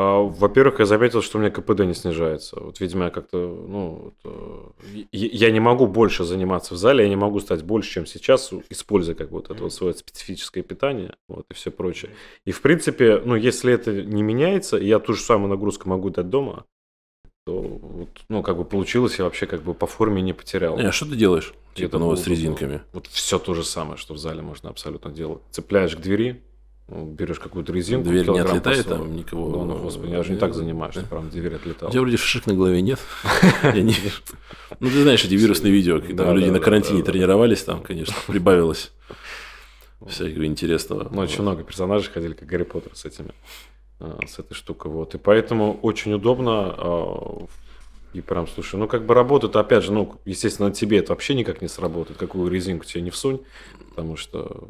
А, во-первых, я заметил, что у меня КПД не снижается. Вот, видимо, я как-то, ну, э, я не могу больше заниматься в зале, я не могу стать больше, чем сейчас, используя как вот это вот свое специфическое питание, вот, и все прочее. И, в принципе, ну, если это не меняется, и я ту же самую нагрузку могу дать дома, то, вот, ну, как бы получилось, я вообще как бы по форме не потерял. А что ты делаешь? Типа, ну, вот с резинками. Вот, вот все то же самое, что в зале можно абсолютно делать. Цепляешь к двери, ну, берешь какую-то резинку. Дверь не отлетает, посыл. там никого. Да, ну, ну господи, я же не так занимаюсь, прям дверь отлетала. У тебя вроде шишек на голове нет. Я не вижу. Ну, ты знаешь, эти вирусные видео, когда люди на карантине тренировались, там, конечно, прибавилось всякого интересного. Ну, очень много персонажей ходили, как Гарри Поттер с этими, э, с этой штукой. Вот. И поэтому очень удобно а, и прям, слушай, ну как бы работает, опять же, ну, естественно, тебе это вообще никак не сработает, какую резинку тебе не всунь, потому что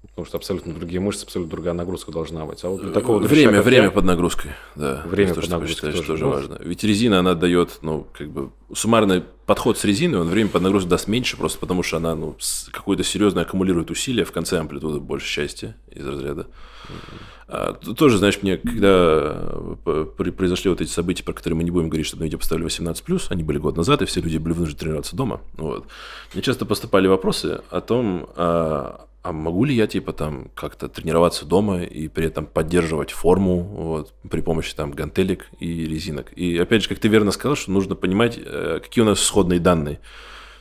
Потому что абсолютно другие мышцы, абсолютно другая нагрузка должна быть. А вот для э, такого время, дрыща, время я... под нагрузкой, да. Время то, под нагрузкой тоже, тоже ну. важно. Ведь резина, она дает, ну, как бы, суммарный подход с резиной, он время под нагрузкой даст меньше, просто потому что она, ну, какое-то серьезно аккумулирует усилие, в конце амплитуды больше счастья из разряда. Mm-hmm. А, тоже, знаешь, мне, когда э, произошли вот эти события, про которые мы не будем говорить, что на видео поставили 18+, они были год назад, и все люди были вынуждены тренироваться дома. Вот. Мне часто поступали вопросы о том, а, а могу ли я, типа, там, как-то тренироваться дома и при этом поддерживать форму вот, при помощи, там, гантелек и резинок? И, опять же, как ты верно сказал, что нужно понимать, э, какие у нас сходные данные.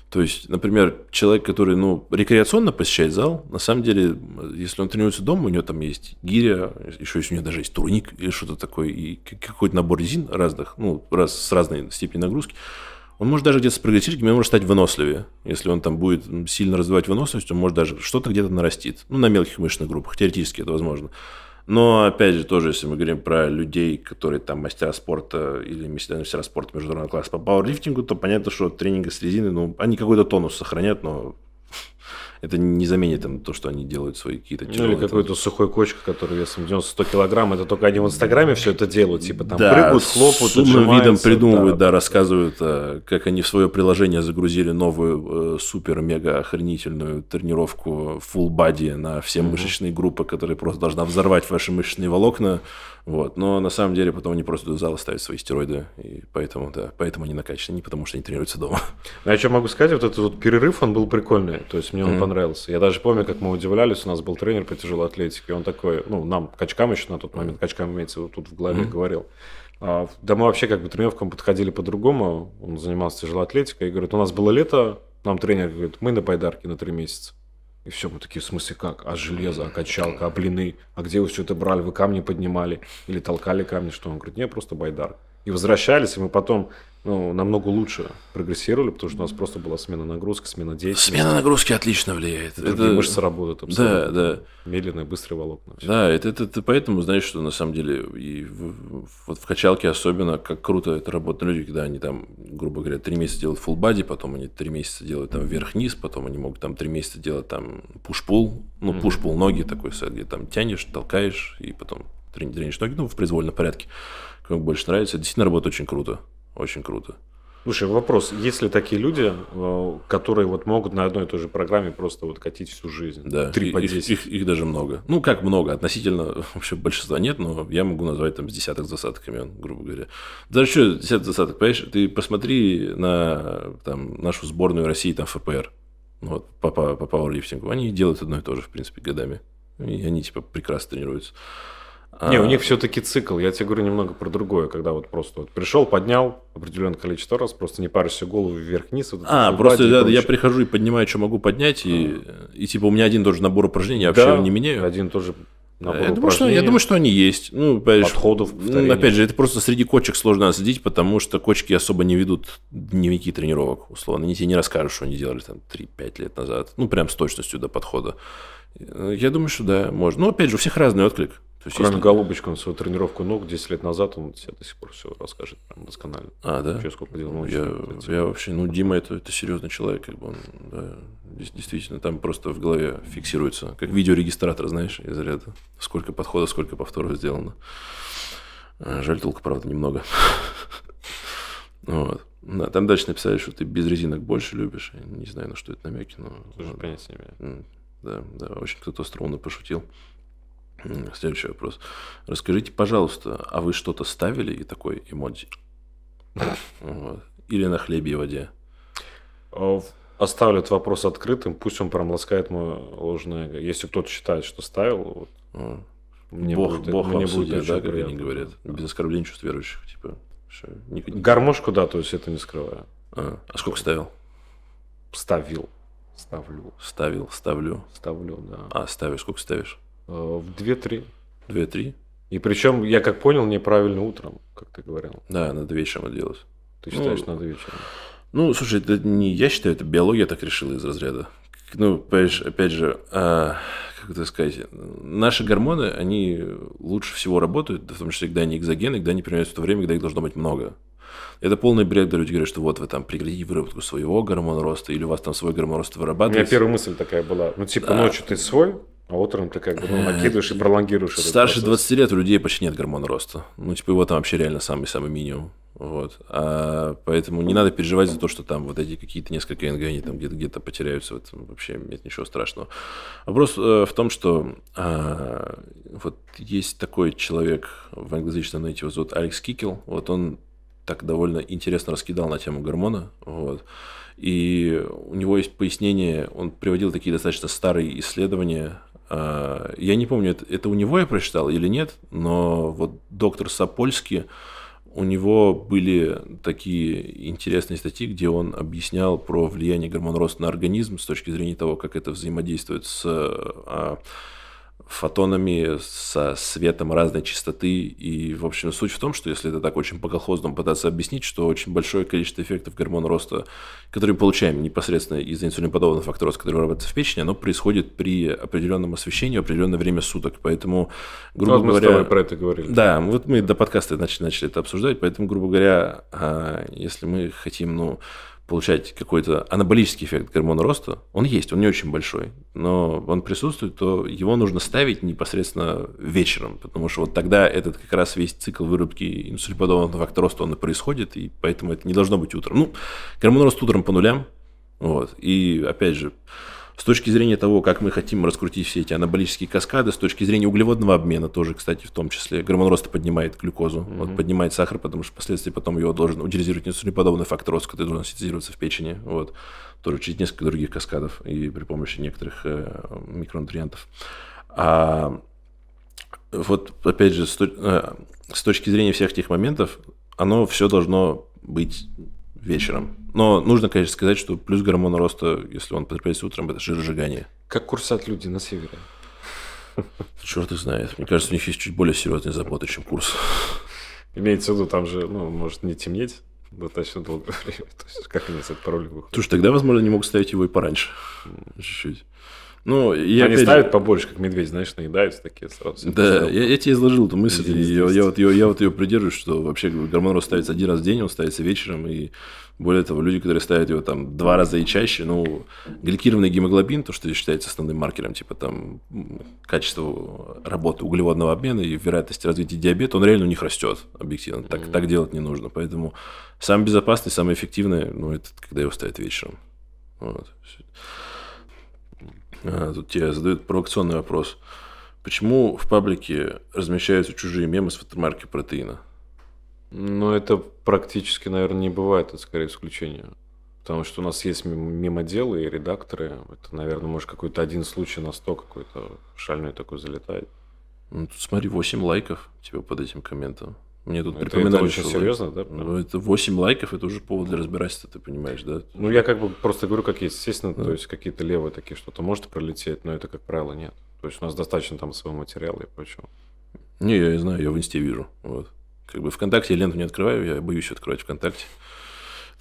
То есть, например, человек, который, ну, рекреационно посещает зал, на самом деле, если он тренируется дома, у него там есть гиря, еще есть у него даже есть турник или что-то такое, и какой-то набор резин разных, ну, раз, с разной степенью нагрузки, он может даже где-то спрыгать с он может стать выносливее. Если он там будет сильно развивать выносливость, он может даже что-то где-то нарастит. Ну, на мелких мышечных группах. Теоретически это возможно. Но, опять же, тоже, если мы говорим про людей, которые там мастера спорта или мастера спорта международного класса по пауэрлифтингу, то понятно, что тренинга с резиной, ну, они какой-то тонус сохранят, но это не заменит им то, что они делают свои какие-то Ну или какой-то сухой кочка, который весом 90-100 килограмм, это только они в Инстаграме все это делают, типа там да, прыгают, хлопают, с умным видом придумывают, да, да рассказывают, э, как они в свое приложение загрузили новую э, супер-мега охренительную тренировку full body на все угу. мышечные группы, которая просто должна взорвать ваши мышечные волокна, вот. Но на самом деле потом они просто до зала ставят свои стероиды, и поэтому, да, поэтому они накачаны, не потому что они тренируются дома. Ну, я что могу сказать, вот этот вот перерыв, он был прикольный, то есть мне он mm-hmm. понравился. Я даже помню, как мы удивлялись, у нас был тренер по тяжелой атлетике, и он такой, ну, нам, качкам еще на тот момент, качкам имеется, вот тут в голове mm-hmm. говорил, а, да мы вообще как бы тренировкам подходили по-другому, он занимался тяжелой атлетикой, и говорит, у нас было лето, нам тренер говорит, мы на байдарке на три месяца. И все, мы такие, в смысле как? А железо, а качалка, а блины? А где вы все это брали? Вы камни поднимали? Или толкали камни? Что? Он говорит, нет просто байдар и возвращались, и мы потом ну, намного лучше прогрессировали, потому что у нас просто была смена нагрузки, смена деятельности. Смена нагрузки отлично влияет. Другие это... мышцы работают абсолютно. Да, да. Медленные, быстрые волокна. Все. Да, это, это, это поэтому, знаешь, что на самом деле и в, вот в качалке особенно, как круто это работает люди, когда они там, грубо говоря, три месяца делают full body, потом они три месяца делают там вверх-низ, потом они могут там три месяца делать там пуш-пул, ну, mm пуш-пул ноги такой, где там тянешь, толкаешь, и потом тренишь ноги, ну, в произвольном порядке кому больше нравится. Действительно, работа очень круто. Очень круто. Слушай, вопрос. Есть ли такие люди, э, которые вот могут на одной и той же программе просто вот катить всю жизнь? Да, три по 10. Их, их, их даже много. Ну, как много, относительно вообще большинства нет, но я могу назвать там с десяток, засадок имен, грубо говоря. Даже что десяток, засадок, понимаешь? Ты посмотри на там, нашу сборную России, там, ФПР, ну, вот, по, по, по пауэрлифтингу. Они делают одно и то же, в принципе, годами. И они, типа, прекрасно тренируются. Не, у а. них все-таки цикл. Я тебе говорю немного про другое, когда вот просто вот пришел, поднял определенное количество раз, просто не паришься голову вверх-вниз. Вот а, просто я, я прихожу и поднимаю, что могу поднять, и, а. и типа у меня один тоже набор упражнений, я да, вообще его не меняю. Один тоже набор э, я думаю, что, я думаю, что они есть. Ну, понимаешь, Подходов, повторений. ну, Опять же, это просто среди кочек сложно отследить, потому что кочки особо не ведут дневники тренировок, условно. Они тебе не расскажут, что они делали там 3-5 лет назад. Ну, прям с точностью до подхода. Э, я думаю, что да, можно. Ну, опять же, у всех разный отклик. То есть, Кроме если... Голубочка, он свою тренировку ног 10 лет назад, он тебе до сих пор все расскажет прям досконально. А, да? Вообще, сколько делал. Ну, я, я вообще, ну, Дима это, это серьезный человек, как бы он, да, действительно, там просто в голове фиксируется, как видеорегистратор, знаешь, из ряда, сколько подходов, сколько повторов сделано. А, жаль, толку, правда, немного. Вот. Да, там дальше написали, что ты без резинок больше любишь. Я не знаю, на что это намеки, но... Тоже понятия не имею. Да, да, очень кто-то остроумно пошутил. Следующий вопрос. Расскажите, пожалуйста, а вы что-то ставили и такой эмодзи? Или на хлебе и воде? А, оставлю этот вопрос открытым, пусть он прям ласкает мое ложное. Если кто-то считает, что ставил, вот, а. мне бог, будет, бог мне обсудит, будет да, как они говорят. Без оскорбления чувств верующих, типа. Гармошку, да, то есть это не скрываю. А, а сколько ставил? Ставил. Ставлю. Ставил, ставлю. Ставлю, да. А, ставишь, сколько ставишь? Э, в 2-3. 2-3. И причем, я как понял, неправильно утром, как ты говорил. Да, надо вечером делать. Ты считаешь, ну, надо вечером? Ну, слушай, это не я считаю, это биология так решила из разряда. Ну, понимаешь, опять же, а, как это сказать, наши гормоны, они лучше всего работают, в том числе, когда они экзогены, когда они применяются в то время, когда их должно быть много. Это полный бред, когда люди говорят, что вот вы там прекратите выработку своего гормона роста, или у вас там свой гормон роста вырабатывается. У меня первая мысль такая была, ну типа да. ночью ты свой, а утром ты как бы ну, накидываешь и пролонгируешь. Старше 20 лет у людей почти нет гормона роста. Ну, типа, его там вообще реально самый-самый минимум. Вот. А, поэтому не надо переживать за то, что там вот эти какие-то несколько НГ, они там где-то где потеряются. Вот, ну, вообще нет ничего страшного. Вопрос э, в том, что э, вот есть такой человек в англоязычном найти, его зовут Алекс Кикел. Вот он так довольно интересно раскидал на тему гормона. Вот. И у него есть пояснение, он приводил такие достаточно старые исследования а, я не помню, это, это у него я прочитал или нет, но вот доктор Сапольский, у него были такие интересные статьи, где он объяснял про влияние гормон роста на организм с точки зрения того, как это взаимодействует с а, фотонами со светом разной частоты. И, в общем, суть в том, что если это так очень по-колхозному пытаться объяснить, что очень большое количество эффектов гормона роста, которые мы получаем непосредственно из-за инсулиноподобного фактора роста, который вырабатывается в печени, оно происходит при определенном освещении в определенное время суток. Поэтому, грубо вот ну, говоря... Мы про это говорили. Да, вот мы до подкаста начали, начали это обсуждать, поэтому, грубо говоря, а, если мы хотим, ну, получать какой-то анаболический эффект гормона роста, он есть, он не очень большой, но он присутствует, то его нужно ставить непосредственно вечером, потому что вот тогда этот как раз весь цикл вырубки инсулиподобного фактора роста, он и происходит, и поэтому это не должно быть утром. Ну, гормон роста утром по нулям, вот, и опять же, с точки зрения того, как мы хотим раскрутить все эти анаболические каскады, с точки зрения углеводного обмена тоже, кстати, в том числе. Гормон роста поднимает глюкозу, mm-hmm. вот, поднимает сахар, потому что впоследствии потом его должен утилизировать инсулиноподобный фактор роста, который должен синтезироваться в печени. Вот. Тоже через несколько других каскадов и при помощи некоторых э, микронутриентов. А вот, опять же, с, э, с точки зрения всех этих моментов, оно все должно быть вечером. Но нужно, конечно, сказать, что плюс гормона роста, если он потребляется утром, это жиросжигание. Как курсат люди на севере. Черт их знает. Мне кажется, у них есть чуть более серьезные заботы, чем курс. Имеется в виду, там же, ну, может не темнеть достаточно долгое время. То есть, как они с этой паролем выходят? Слушай, тогда, возможно, не мог ставить его и пораньше. Чуть-чуть. Ну, я Они опять... ставят побольше, как медведь, знаешь, наедаются такие сразу. Да, я, я тебе изложил эту мысль, и я, я, вот, ее, я вот ее придерживаюсь, что вообще гормон роста ставится один раз в день, он ставится вечером, и более того, люди, которые ставят его там два раза и чаще, ну, гликированный гемоглобин, то, что считается основным маркером, типа там качество работы углеводного обмена и вероятность развития диабета, он реально у них растет объективно. Так, mm-hmm. так делать не нужно. Поэтому самый безопасный, самый эффективный, ну, это когда его ставят вечером. Вот. А, тут тебе задают провокационный вопрос. Почему в паблике размещаются чужие мемы с фотомарки протеина? Ну, это практически, наверное, не бывает, это скорее исключение. Потому что у нас есть мемоделы и редакторы. Это, наверное, может, какой-то один случай на сто какой-то шальной такой залетает. Ну, тут смотри, 8 лайков тебе под этим комментом. Мне тут ну, припоминали, это, очень серьезно, да? Ну, это 8 лайков, это уже повод для разбирательства, ты понимаешь, да? Ну, я как бы просто говорю, как есть. Естественно, да. то есть какие-то левые такие что-то может пролететь, но это, как правило, нет. То есть у нас достаточно там своего материала и прочего. Не, я не знаю, я в инсте вижу. Вот. Как бы ВКонтакте я ленту не открываю, я боюсь открывать ВКонтакте.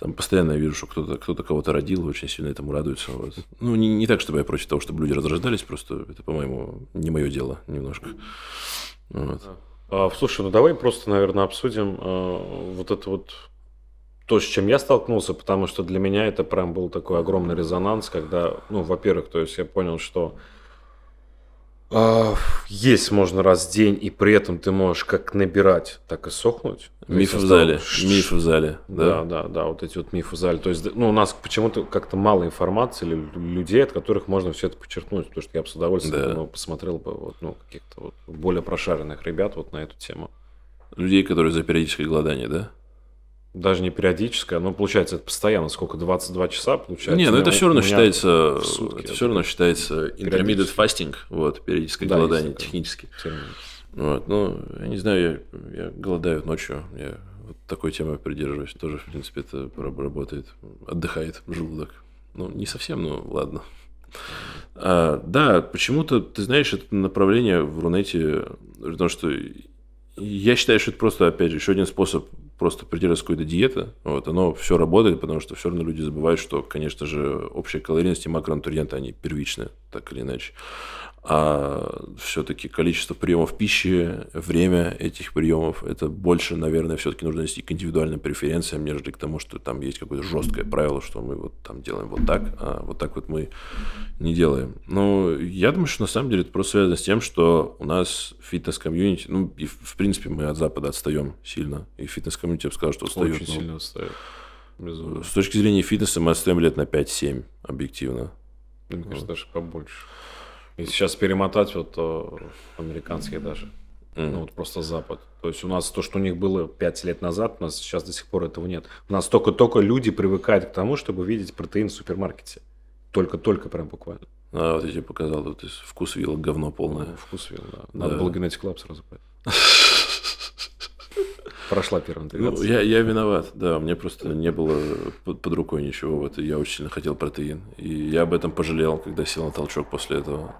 Там постоянно я вижу, что кто-то кто кого-то родил, очень сильно этому радуется. Вот. Ну, не, не так, чтобы я против того, чтобы люди разрождались, просто это, по-моему, не мое дело немножко. Вот. Да. А, слушай, ну давай просто, наверное, обсудим а, вот это вот то, с чем я столкнулся, потому что для меня это прям был такой огромный резонанс, когда, ну, во-первых, то есть я понял, что а, есть можно раз в день, и при этом ты можешь как набирать, так и сохнуть. Миф в зале. Миф в зале. Да. да, да, да, вот эти вот мифы в зале. То есть, ну, у нас почему-то как-то мало информации или людей, от которых можно все это подчеркнуть, потому что я бы с удовольствием да. думаю, посмотрел бы вот, ну, каких-то вот более прошаренных ребят вот на эту тему. Людей, которые за периодическое голодание, да? даже не периодическое, но получается это постоянно, сколько, 22 часа получается? Не, но ну это все равно считается, сутки, это все равно считается intermittent fasting, вот, периодическое да, голодание технически. Вот, ну, я не знаю, я, я голодаю ночью, я вот такой темой придерживаюсь, тоже, в принципе, это работает, отдыхает желудок. Ну, не совсем, но ладно. А, да, почему-то, ты знаешь, это направление в Рунете, потому что я считаю, что это просто, опять же, еще один способ просто придерживаться какой-то диеты. Вот, оно все работает, потому что все равно люди забывают, что, конечно же, общая калорийность и макронутриенты, они первичны, так или иначе а все-таки количество приемов пищи, время этих приемов, это больше, наверное, все-таки нужно нести к индивидуальным преференциям, нежели к тому, что там есть какое-то жесткое правило, что мы вот там делаем вот так, а вот так вот мы не делаем. Но ну, я думаю, что на самом деле это просто связано с тем, что у нас фитнес-комьюнити, ну и в принципе мы от Запада отстаем сильно, и фитнес-комьюнити, я бы сказал, что отстает. Очень ну, сильно отстает. Безумно. С точки зрения фитнеса мы отстаем лет на 5-7, объективно. Мне кажется, вот. даже побольше. И сейчас перемотать вот э, американские даже. Mm-hmm. Ну, вот просто Запад. То есть у нас то, что у них было пять лет назад, у нас сейчас до сих пор этого нет. У нас только-только люди привыкают к тому, чтобы видеть протеин в супермаркете. Только-только прям буквально. А, вот я тебе показал, вот вкус вилла говно полное. Ну, вкус вилла, да. Надо да. было Genetic Lab сразу Прошла первая интеграция. Ну, я, я виноват, да. Мне просто не было под, под рукой ничего. Вот, я очень сильно хотел протеин. И я об этом пожалел, когда сел на толчок после этого.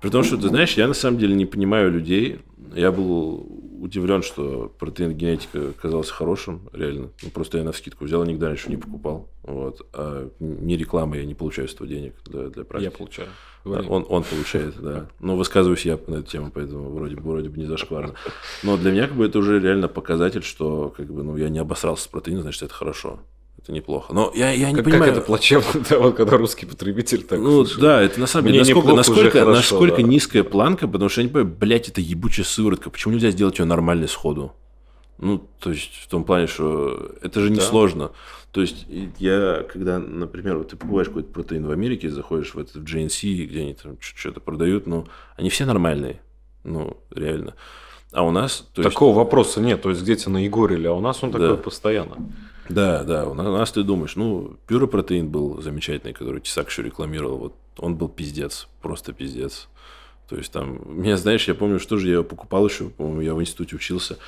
При том, что, ты знаешь, я на самом деле не понимаю людей. Я был удивлен, что протеин генетика оказался хорошим, реально. Ну, просто я на скидку взял, никогда раньше не покупал. Вот. А не реклама, я не получаю с этого денег для, для практики. Я получаю. Говори. Он, он получает, да. Но ну, высказываюсь я на эту тему, поэтому вроде бы, вроде бы не зашкварно. Но для меня как бы это уже реально показатель, что как бы, ну, я не обосрался с протеином, значит, это хорошо это неплохо. Но я, я не как, понимаю... Как это плачевно, да, вот, когда русский потребитель так Ну слушает. да, это на самом деле, Мне насколько, насколько, хорошо, насколько да. низкая планка, потому что я не понимаю, блядь, это ебучая сыворотка, почему нельзя сделать ее нормальной сходу? Ну, то есть в том плане, что это же несложно. Да. То есть я, когда, например, вот ты покупаешь какой-то протеин в Америке, заходишь в этот в GNC, где они там что-то продают, ну, они все нормальные. Ну, реально. А у нас... То Такого есть... вопроса нет. То есть где-то на Егоре, а у нас он да. такой постоянно. Да, да. У нас ты думаешь, ну, пюре протеин был замечательный, который Чесак еще рекламировал. Вот он был пиздец, просто пиздец. То есть там, меня, знаешь, я помню, что же я его покупал еще, по-моему, я в институте учился.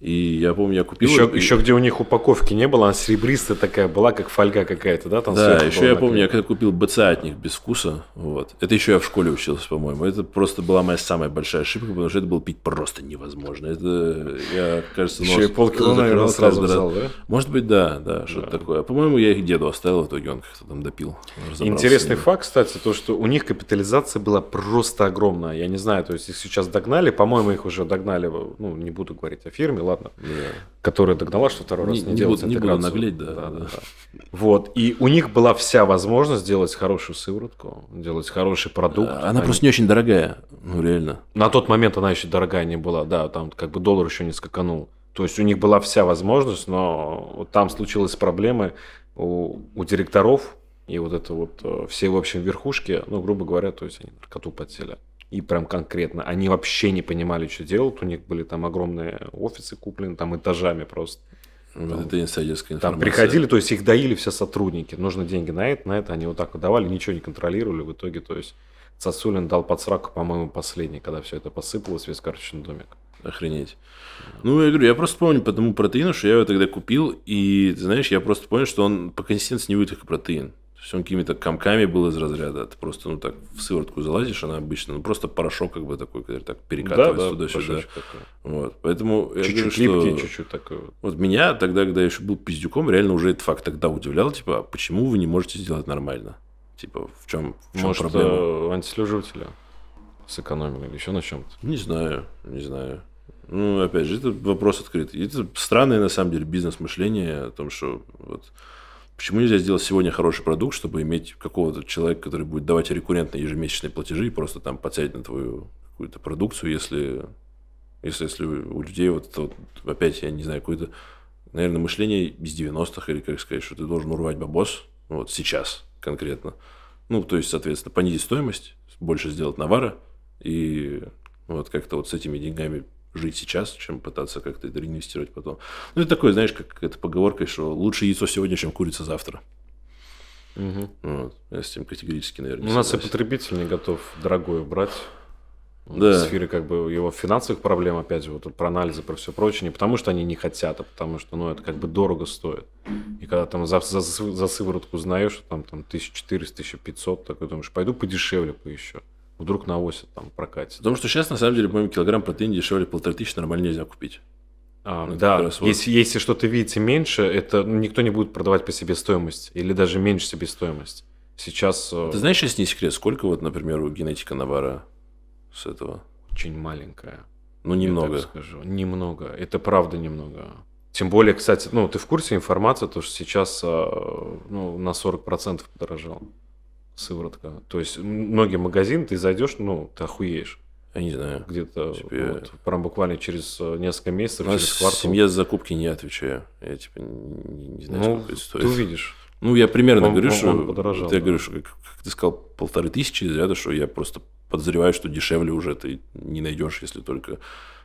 И я помню, я купил... Еще, и... еще где у них упаковки не было, она серебристая такая была, как фольга какая-то, да? Там да, еще я помню, я когда купил бацатник без вкуса, вот. Это еще я в школе учился, по-моему. Это просто была моя самая большая ошибка, потому что это было пить просто невозможно. Это, я, кажется, нос... Еще и полкило, наверное, сразу раз. взял, да? Может быть, да, да, что-то да. такое. По-моему, я их деду оставил, в итоге он как-то там допил. Интересный факт, кстати, то, что у них капитализация была просто огромная. Я не знаю, то есть их сейчас догнали, по-моему, их уже догнали, ну, не буду говорить о фирме, ладно. Yeah. Которая догнала, что второй раз не, не делать буду, интеграцию. Не буду наглеть, да, да, да, да. да. Вот. И у них была вся возможность сделать хорошую сыворотку, делать хороший продукт. А, она Они... просто не очень дорогая, ну реально. На тот момент она еще дорогая не была, да, там как бы доллар еще не скаканул. То есть у них была вся возможность, но там случилась проблемы у, у директоров и вот это вот э, все в общем верхушки, ну грубо говоря, то есть они наркоту подсели и прям конкретно. Они вообще не понимали, что делают. У них были там огромные офисы куплены, там этажами просто. Вот ну, это инсайдерская информация. Там приходили, то есть их доили все сотрудники. Нужны деньги на это, на это. Они вот так вот давали, ничего не контролировали. В итоге, то есть Цасулин дал под сраку, по-моему, последний, когда все это посыпалось, весь карточный домик. Охренеть. Ну, я говорю, я просто помню по тому протеину, что я его тогда купил, и, ты знаешь, я просто помню, что он по консистенции не будет как протеин. То он какими-то комками был из разряда. Ты просто, ну так, в сыворотку залазишь, она обычно, ну просто порошок как бы такой, который так перекатывается да, туда-сюда. Вот. Поэтому чуть-чуть я чуть говорю, липкий, что... чуть-чуть такой. Вот. вот меня тогда, когда я еще был пиздюком, реально уже этот факт тогда удивлял, типа, а почему вы не можете сделать нормально? Типа, в чем, в чем Может, проблема? Э, антислеживателя сэкономили или еще на чем-то? Не знаю, не знаю. Ну, опять же, это вопрос открытый. Это странное, на самом деле, бизнес-мышление о том, что вот Почему нельзя сделать сегодня хороший продукт, чтобы иметь какого-то человека, который будет давать рекуррентные ежемесячные платежи и просто там подсядет на твою какую-то продукцию, если, если, если у людей вот, вот опять, я не знаю, какое-то, наверное, мышление из 90-х, или как сказать, что ты должен урвать бабос, ну, вот сейчас конкретно. Ну, то есть, соответственно, понизить стоимость, больше сделать навара и вот как-то вот с этими деньгами жить сейчас, чем пытаться как-то это реинвестировать потом. Ну, это такое, знаешь, как эта поговорка, что лучше яйцо сегодня, чем курица завтра. Угу. Вот. Я с этим категорически, наверное, У нас и потребитель не готов дорогое брать. Да. В сфере как бы его финансовых проблем, опять же, вот про анализы, про все прочее, не потому что они не хотят, а потому что, ну, это как бы дорого стоит. И когда там за, за, за сыворотку знаешь, что там, там 1400-1500, такой думаешь, пойду подешевле поищу вдруг на оси там прокатится. Потому что сейчас, на самом деле, по-моему, килограмм протеина дешевле полторы тысячи нормально нельзя купить. А, ну, да, если, если что-то видите меньше, это ну, никто не будет продавать по себе или даже меньше себестоимость. Сейчас... Э, ты знаешь, если не секрет, сколько вот, например, у генетика навара с этого? Очень маленькая. Ну, немного. Я так скажу. Немного. Это правда немного. Тем более, кстати, ну, ты в курсе информации, то, что сейчас э, ну, на 40% подорожал сыворотка. То есть многие магазины, ты зайдешь, ну, ты охуеешь. Я не знаю. Где-то тебе... вот, прям буквально через э, несколько месяцев, У ну, через квартал. семье за закупки не отвечаю. Я типа не, не знаю, ну, сколько это стоит. Ты увидишь. Ну, я примерно он, говорю, он, что он подорожал, ты да. говоришь, как, как ты сказал, полторы тысячи, да, что я просто подозреваю, что дешевле уже ты не найдешь, если только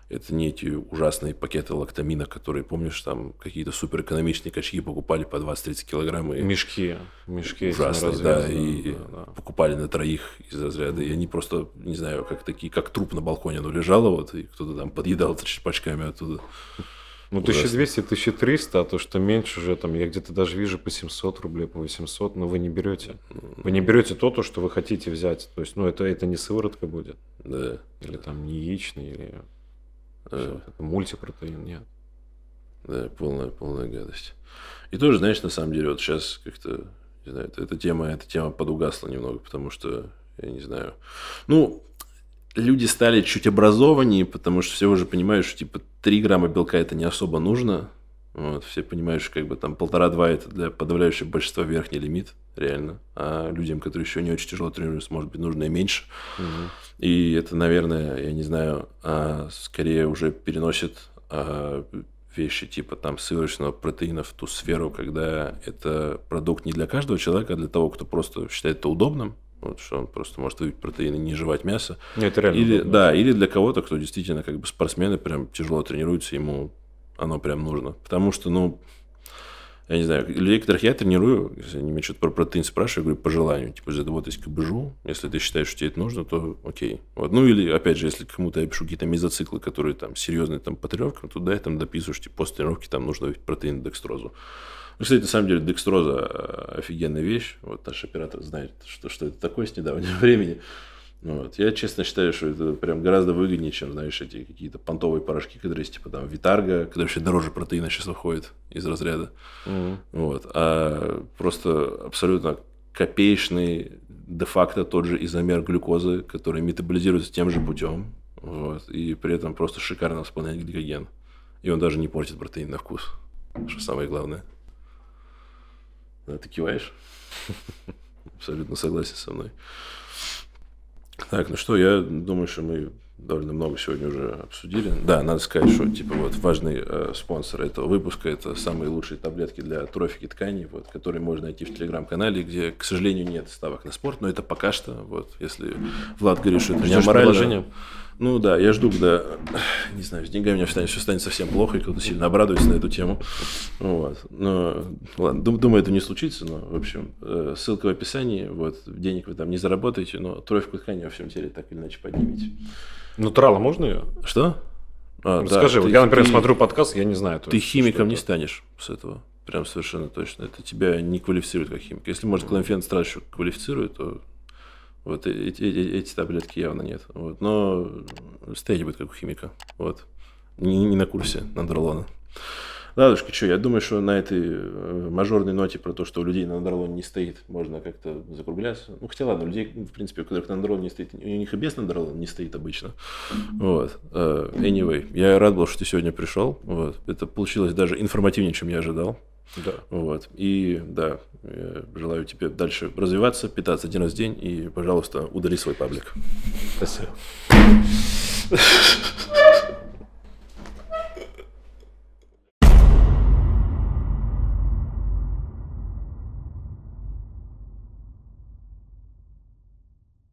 это не эти ужасные пакеты лактамина, которые, помнишь, там какие-то суперэкономичные качки покупали по 20-30 килограмм. И мешки. Мешки. Ужасные, да. И да, да. покупали на троих из разряда. Mm-hmm. И они просто, не знаю, как такие, как труп на балконе, оно лежало вот, и кто-то там подъедал пачками оттуда. Ну, 1200-1300, а то, что меньше уже, там, я где-то даже вижу по 700 рублей, по 800, но вы не берете. Вы не берете то, то что вы хотите взять. То есть, ну, это, это не сыворотка будет. Да. Или там не яичный, или все. Это мультипротеин, нет. Да, полная, полная гадость. И тоже, знаешь, на самом деле, вот сейчас как-то, не знаю, эта, эта тема, эта тема подугасла немного, потому что, я не знаю, ну, люди стали чуть образованнее, потому что все уже понимают, что, типа, 3 грамма белка это не особо нужно, вот, все понимают, что как бы там полтора-два это для подавляющего большинства верхний лимит, реально. А людям, которые еще не очень тяжело тренируются, может быть, нужно и меньше. Угу. И это, наверное, я не знаю, а, скорее уже переносит а, вещи типа там сыворочного протеина в ту сферу, когда это продукт не для каждого человека, а для того, кто просто считает это удобным, вот, что он просто может выпить протеин и не жевать мясо. Ну, это реально или, Да, или для кого-то, кто действительно как бы спортсмены прям тяжело тренируется, ему оно прям нужно. Потому что, ну, я не знаю, людей, которых я тренирую, если они меня что-то про протеин спрашивают, я говорю, по желанию, типа, заработать кабежу, если ты считаешь, что тебе это нужно, то окей. Вот. Ну, или, опять же, если кому-то я пишу какие-то мезоциклы, которые там серьезные там по тренировкам, то да, там дописываешь, типа, после тренировки там нужно протеин декстрозу. Ну, кстати, на самом деле декстроза офигенная вещь. Вот наш оператор знает, что, что это такое с недавнего времени. Ну вот. Я честно считаю, что это прям гораздо выгоднее, чем, знаешь, эти какие-то понтовые порошки, которые есть, типа там Витарга, когда вообще дороже протеина сейчас выходит из разряда. Mm-hmm. Вот. А просто абсолютно копеечный де-факто тот же изомер глюкозы, который метаболизируется тем же путем, вот, и при этом просто шикарно восполняет гликоген. И он даже не портит протеин на вкус, что самое главное. Да, ты киваешь? Абсолютно согласен со мной. Так, ну что, я думаю, что мы довольно много сегодня уже обсудили. Да, надо сказать, что типа вот важный э, спонсор этого выпуска это самые лучшие таблетки для трофики тканей, вот, которые можно найти в телеграм-канале, где, к сожалению, нет ставок на спорт, но это пока что. Вот, если Влад говорит, что это не морально. Ну да, я жду, когда, не знаю, с деньгами у меня станет, все станет совсем плохо, и кто-то сильно обрадуется на эту тему. Вот. Но, ладно, думаю, это не случится, но, в общем, э, ссылка в описании, вот, денег вы там не заработаете, но троечку ткани во всем теле так или иначе поднимете. Ну, трала можно ее? Что? А, ну, да, Скажи, ты, я, например, ты, смотрю подкаст, я не знаю. Ты химиком не станешь с этого. Прям совершенно точно. Это тебя не квалифицирует как химик. Если, может, Клемфен Стращу квалифицирует, то вот э, эти, эти, э, эти таблетки явно нет. Вот. Но стоять будет как у химика. Вот. Не, не на курсе нандролона. Ладушка, что, я думаю, что на этой э, мажорной ноте про то, что у людей на нандролоне не стоит, можно как-то закругляться. Ну, хотя ладно, у людей, в принципе, у которых на нандролон не стоит, у них и без нандролона не стоит обычно. Вот. Anyway, я рад был, что ты сегодня пришел. Вот. Это получилось даже информативнее, чем я ожидал. Да. Вот. И да, э, желаю тебе дальше развиваться, питаться один раз в день и, пожалуйста, удали свой паблик. Спасибо.